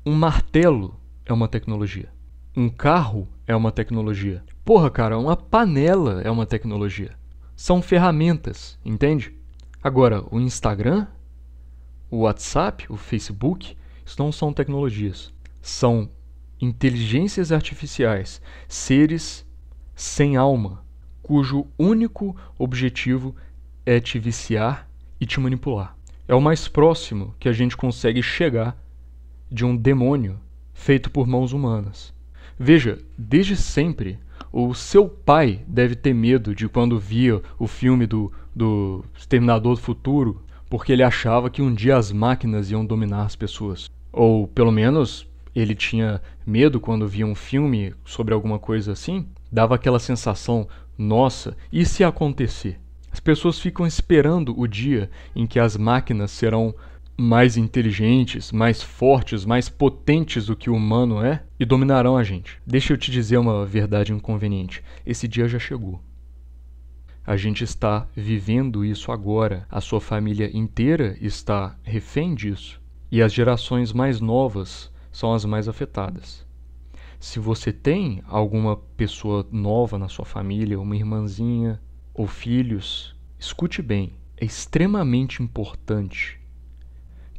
Um martelo é uma tecnologia. Um carro é uma tecnologia. Porra, cara, uma panela é uma tecnologia. São ferramentas, entende? Agora, o Instagram, o WhatsApp, o Facebook, isso não são tecnologias. São inteligências artificiais, seres sem alma, cujo único objetivo é te viciar e te manipular. É o mais próximo que a gente consegue chegar de um demônio feito por mãos humanas. Veja, desde sempre, o seu pai deve ter medo de quando via o filme do, do Exterminador do Futuro, porque ele achava que um dia as máquinas iam dominar as pessoas. Ou, pelo menos, ele tinha medo quando via um filme sobre alguma coisa assim, dava aquela sensação: nossa, e se acontecer? As pessoas ficam esperando o dia em que as máquinas serão mais inteligentes, mais fortes, mais potentes do que o humano é e dominarão a gente. Deixa eu te dizer uma verdade inconveniente: esse dia já chegou. A gente está vivendo isso agora. A sua família inteira está refém disso. E as gerações mais novas são as mais afetadas. Se você tem alguma pessoa nova na sua família, uma irmãzinha ou filhos, escute bem. É extremamente importante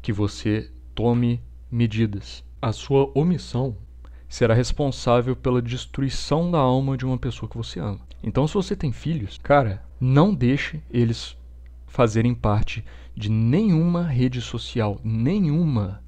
que você tome medidas. A sua omissão será responsável pela destruição da alma de uma pessoa que você ama. Então, se você tem filhos, cara, não deixe eles fazerem parte de nenhuma rede social, nenhuma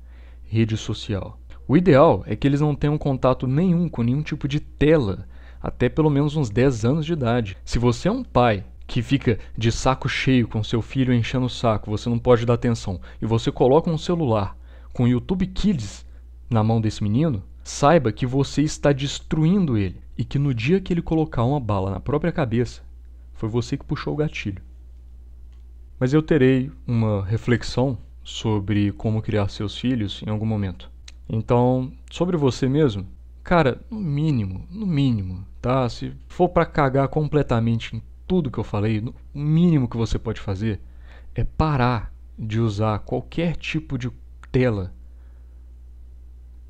rede social. O ideal é que eles não tenham contato nenhum com nenhum tipo de tela, até pelo menos uns 10 anos de idade. Se você é um pai que fica de saco cheio com seu filho enchendo o saco, você não pode dar atenção, e você coloca um celular com YouTube Kids na mão desse menino, saiba que você está destruindo ele e que no dia que ele colocar uma bala na própria cabeça, foi você que puxou o gatilho. Mas eu terei uma reflexão sobre como criar seus filhos em algum momento. Então, sobre você mesmo, cara, no mínimo, no mínimo, tá? Se for para cagar completamente em tudo que eu falei, o mínimo que você pode fazer é parar de usar qualquer tipo de tela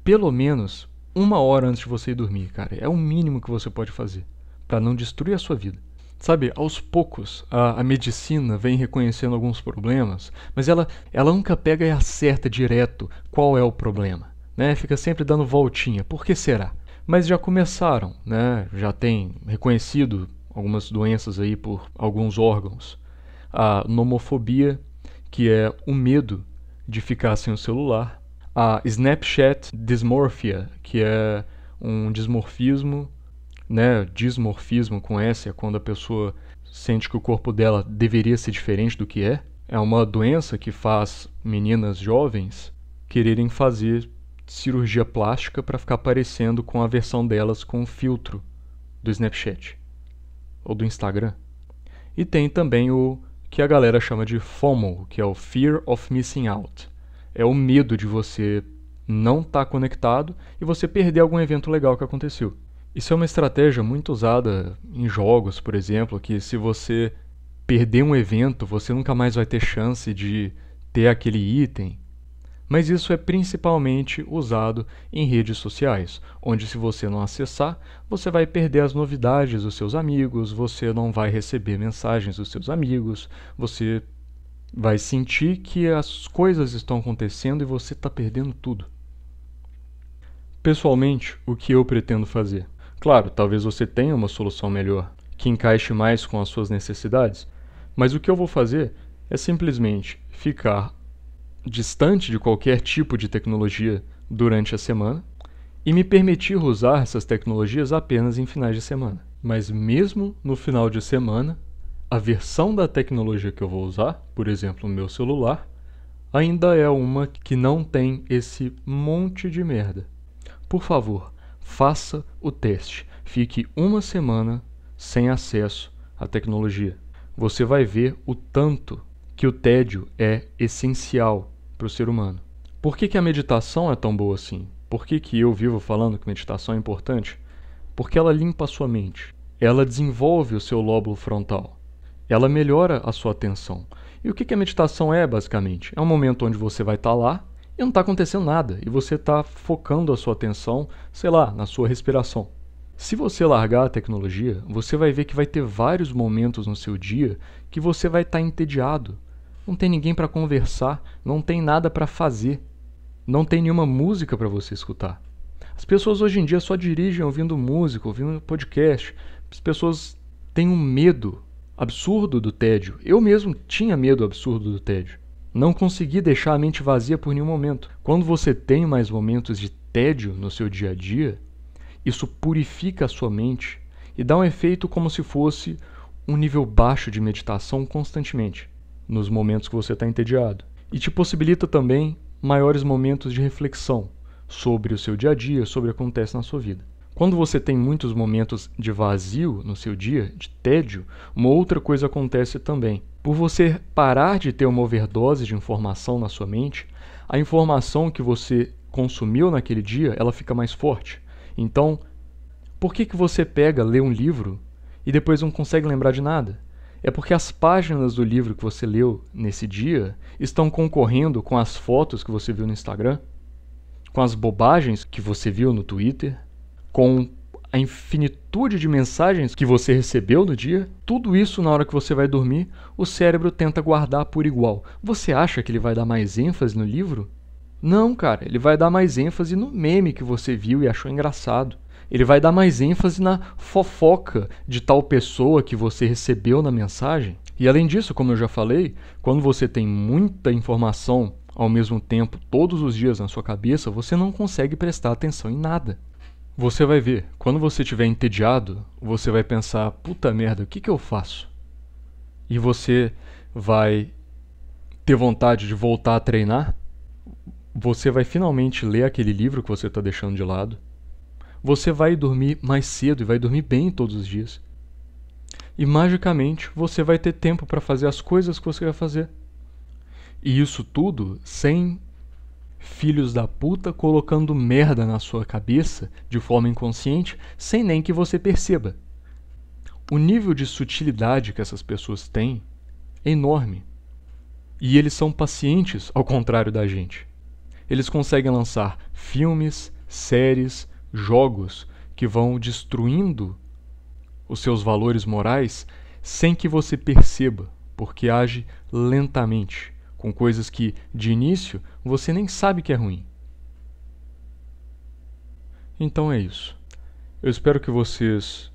pelo menos uma hora antes de você ir dormir, cara. É o mínimo que você pode fazer para não destruir a sua vida. Sabe, aos poucos a, a, medicina vem reconhecendo alguns problemas, mas ela, ela nunca pega e acerta direto qual é o problema. Né? Fica sempre dando voltinha. Por que será? Mas já começaram, né? já tem reconhecido algumas doenças aí por alguns órgãos. A nomofobia, que é o medo de ficar sem o celular. A Snapchat dysmorphia, que é um dismorfismo, né? Dismorfismo com S é quando a pessoa sente que o corpo dela deveria ser diferente do que é. É uma doença que faz meninas jovens quererem fazer cirurgia plástica para ficar parecendo com a versão delas com o filtro do Snapchat ou do Instagram. E tem também o que a galera chama de FOMO, que é o Fear of Missing Out. É o medo de você não estar tá conectado e você perder algum evento legal que aconteceu. Isso é uma estratégia muito usada em jogos, por exemplo, que se você perder um evento, você nunca mais vai ter chance de ter aquele item mas isso é principalmente usado em redes sociais, onde se você não acessar, você vai perder as novidades dos seus amigos, você não vai receber mensagens dos seus amigos, você vai sentir que as coisas estão acontecendo e você está perdendo tudo. Pessoalmente, o que eu pretendo fazer? Claro, talvez você tenha uma solução melhor, que encaixe mais com as suas necessidades, mas o que eu vou fazer é simplesmente ficar distante de qualquer tipo de tecnologia durante a semana e me permitir usar essas tecnologias apenas em finais de semana. Mas mesmo no final de semana, a versão da tecnologia que eu vou usar, por exemplo, o meu celular, ainda é uma que não tem esse monte de merda. Por favor, faça o teste. Fique uma semana sem acesso à tecnologia. Você vai ver o tanto que o tédio é essencial para o ser humano. Por que, que a meditação é tão boa assim? Por que, que eu vivo falando que meditação é importante? Porque ela limpa a sua mente, ela desenvolve o seu lóbulo frontal, ela melhora a sua atenção. E o que, que a meditação é, basicamente? É um momento onde você vai estar tá lá e não está acontecendo nada, e você está focando a sua atenção, sei lá, na sua respiração. Se você largar a tecnologia, você vai ver que vai ter vários momentos no seu dia que você vai estar tá entediado, não tem ninguém para conversar, não tem nada para fazer, não tem nenhuma música para você escutar. As pessoas hoje em dia só dirigem ouvindo música, ouvindo podcast. As pessoas têm um medo absurdo do tédio. Eu mesmo tinha medo absurdo do tédio. Não consegui deixar a mente vazia por nenhum momento. Quando você tem mais momentos de tédio no seu dia a dia, isso purifica a sua mente e dá um efeito como se fosse um nível baixo de meditação constantemente nos momentos que você está entediado. E te possibilita também maiores momentos de reflexão sobre o seu dia a dia, sobre o que acontece na sua vida. Quando você tem muitos momentos de vazio no seu dia, de tédio, uma outra coisa acontece também. Por você parar de ter uma overdose de informação na sua mente, a informação que você consumiu naquele dia, ela fica mais forte. Então, por que que você pega, lê um livro e depois não consegue lembrar de nada? é porque as páginas do livro que você leu nesse dia estão concorrendo com as fotos que você viu no Instagram, com as bobagens que você viu no Twitter, com a infinitude de mensagens que você recebeu no dia, tudo isso na hora que você vai dormir, o cérebro tenta guardar por igual. Você acha que ele vai dar mais ênfase no livro? Não, cara, ele vai dar mais ênfase no meme que você viu e achou engraçado. Ele vai dar mais ênfase na fofoca de tal pessoa que você recebeu na mensagem. E além disso, como eu já falei, quando você tem muita informação ao mesmo tempo, todos os dias na sua cabeça, você não consegue prestar atenção em nada. Você vai ver, quando você estiver entediado, você vai pensar: puta merda, o que, que eu faço? E você vai ter vontade de voltar a treinar. Você vai finalmente ler aquele livro que você está deixando de lado. Você vai dormir mais cedo e vai dormir bem todos os dias. E magicamente você vai ter tempo para fazer as coisas que você quer fazer. E isso tudo sem filhos da puta colocando merda na sua cabeça de forma inconsciente, sem nem que você perceba. O nível de sutilidade que essas pessoas têm é enorme. E eles são pacientes, ao contrário da gente. Eles conseguem lançar filmes, séries, jogos que vão destruindo os seus valores morais sem que você perceba, porque age lentamente, com coisas que, de início, você nem sabe que é ruim. Então é isso. Eu espero que vocês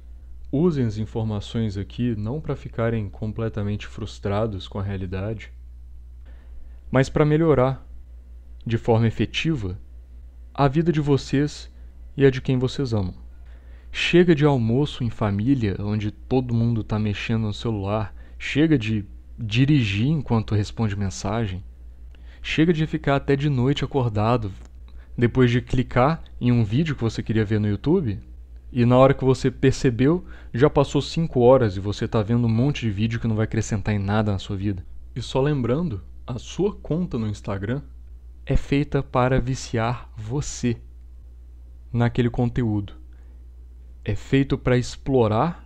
usem as informações aqui não para ficarem completamente frustrados com a realidade, mas para melhorar de forma efetiva a vida de vocês e a de quem vocês amam. Chega de almoço em família, onde todo mundo está mexendo no celular, chega de dirigir enquanto responde mensagem, chega de ficar até de noite acordado depois de clicar em um vídeo que você queria ver no YouTube e na hora que você percebeu já passou 5 horas e você está vendo um monte de vídeo que não vai acrescentar em nada na sua vida. E só lembrando, a sua conta no Instagram é feita para viciar você naquele conteúdo. É feito para explorar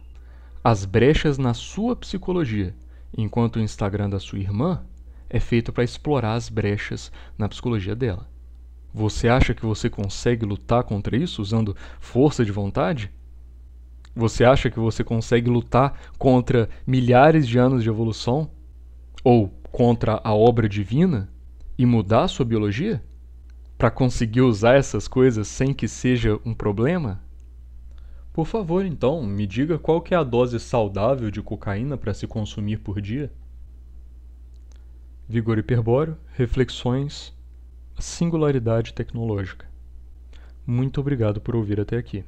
as brechas na sua psicologia, enquanto o Instagram da sua irmã é feito para explorar as brechas na psicologia dela. Você acha que você consegue lutar contra isso usando força de vontade? Você acha que você consegue lutar contra milhares de anos de evolução? Ou contra a obra divina? E mudar sua biologia? para conseguir usar essas coisas sem que seja um problema? Por favor, então, me diga qual que é a dose saudável de cocaína para se consumir por dia? Vigor hiperbóreo, reflexões, singularidade tecnológica. Muito obrigado por ouvir até aqui.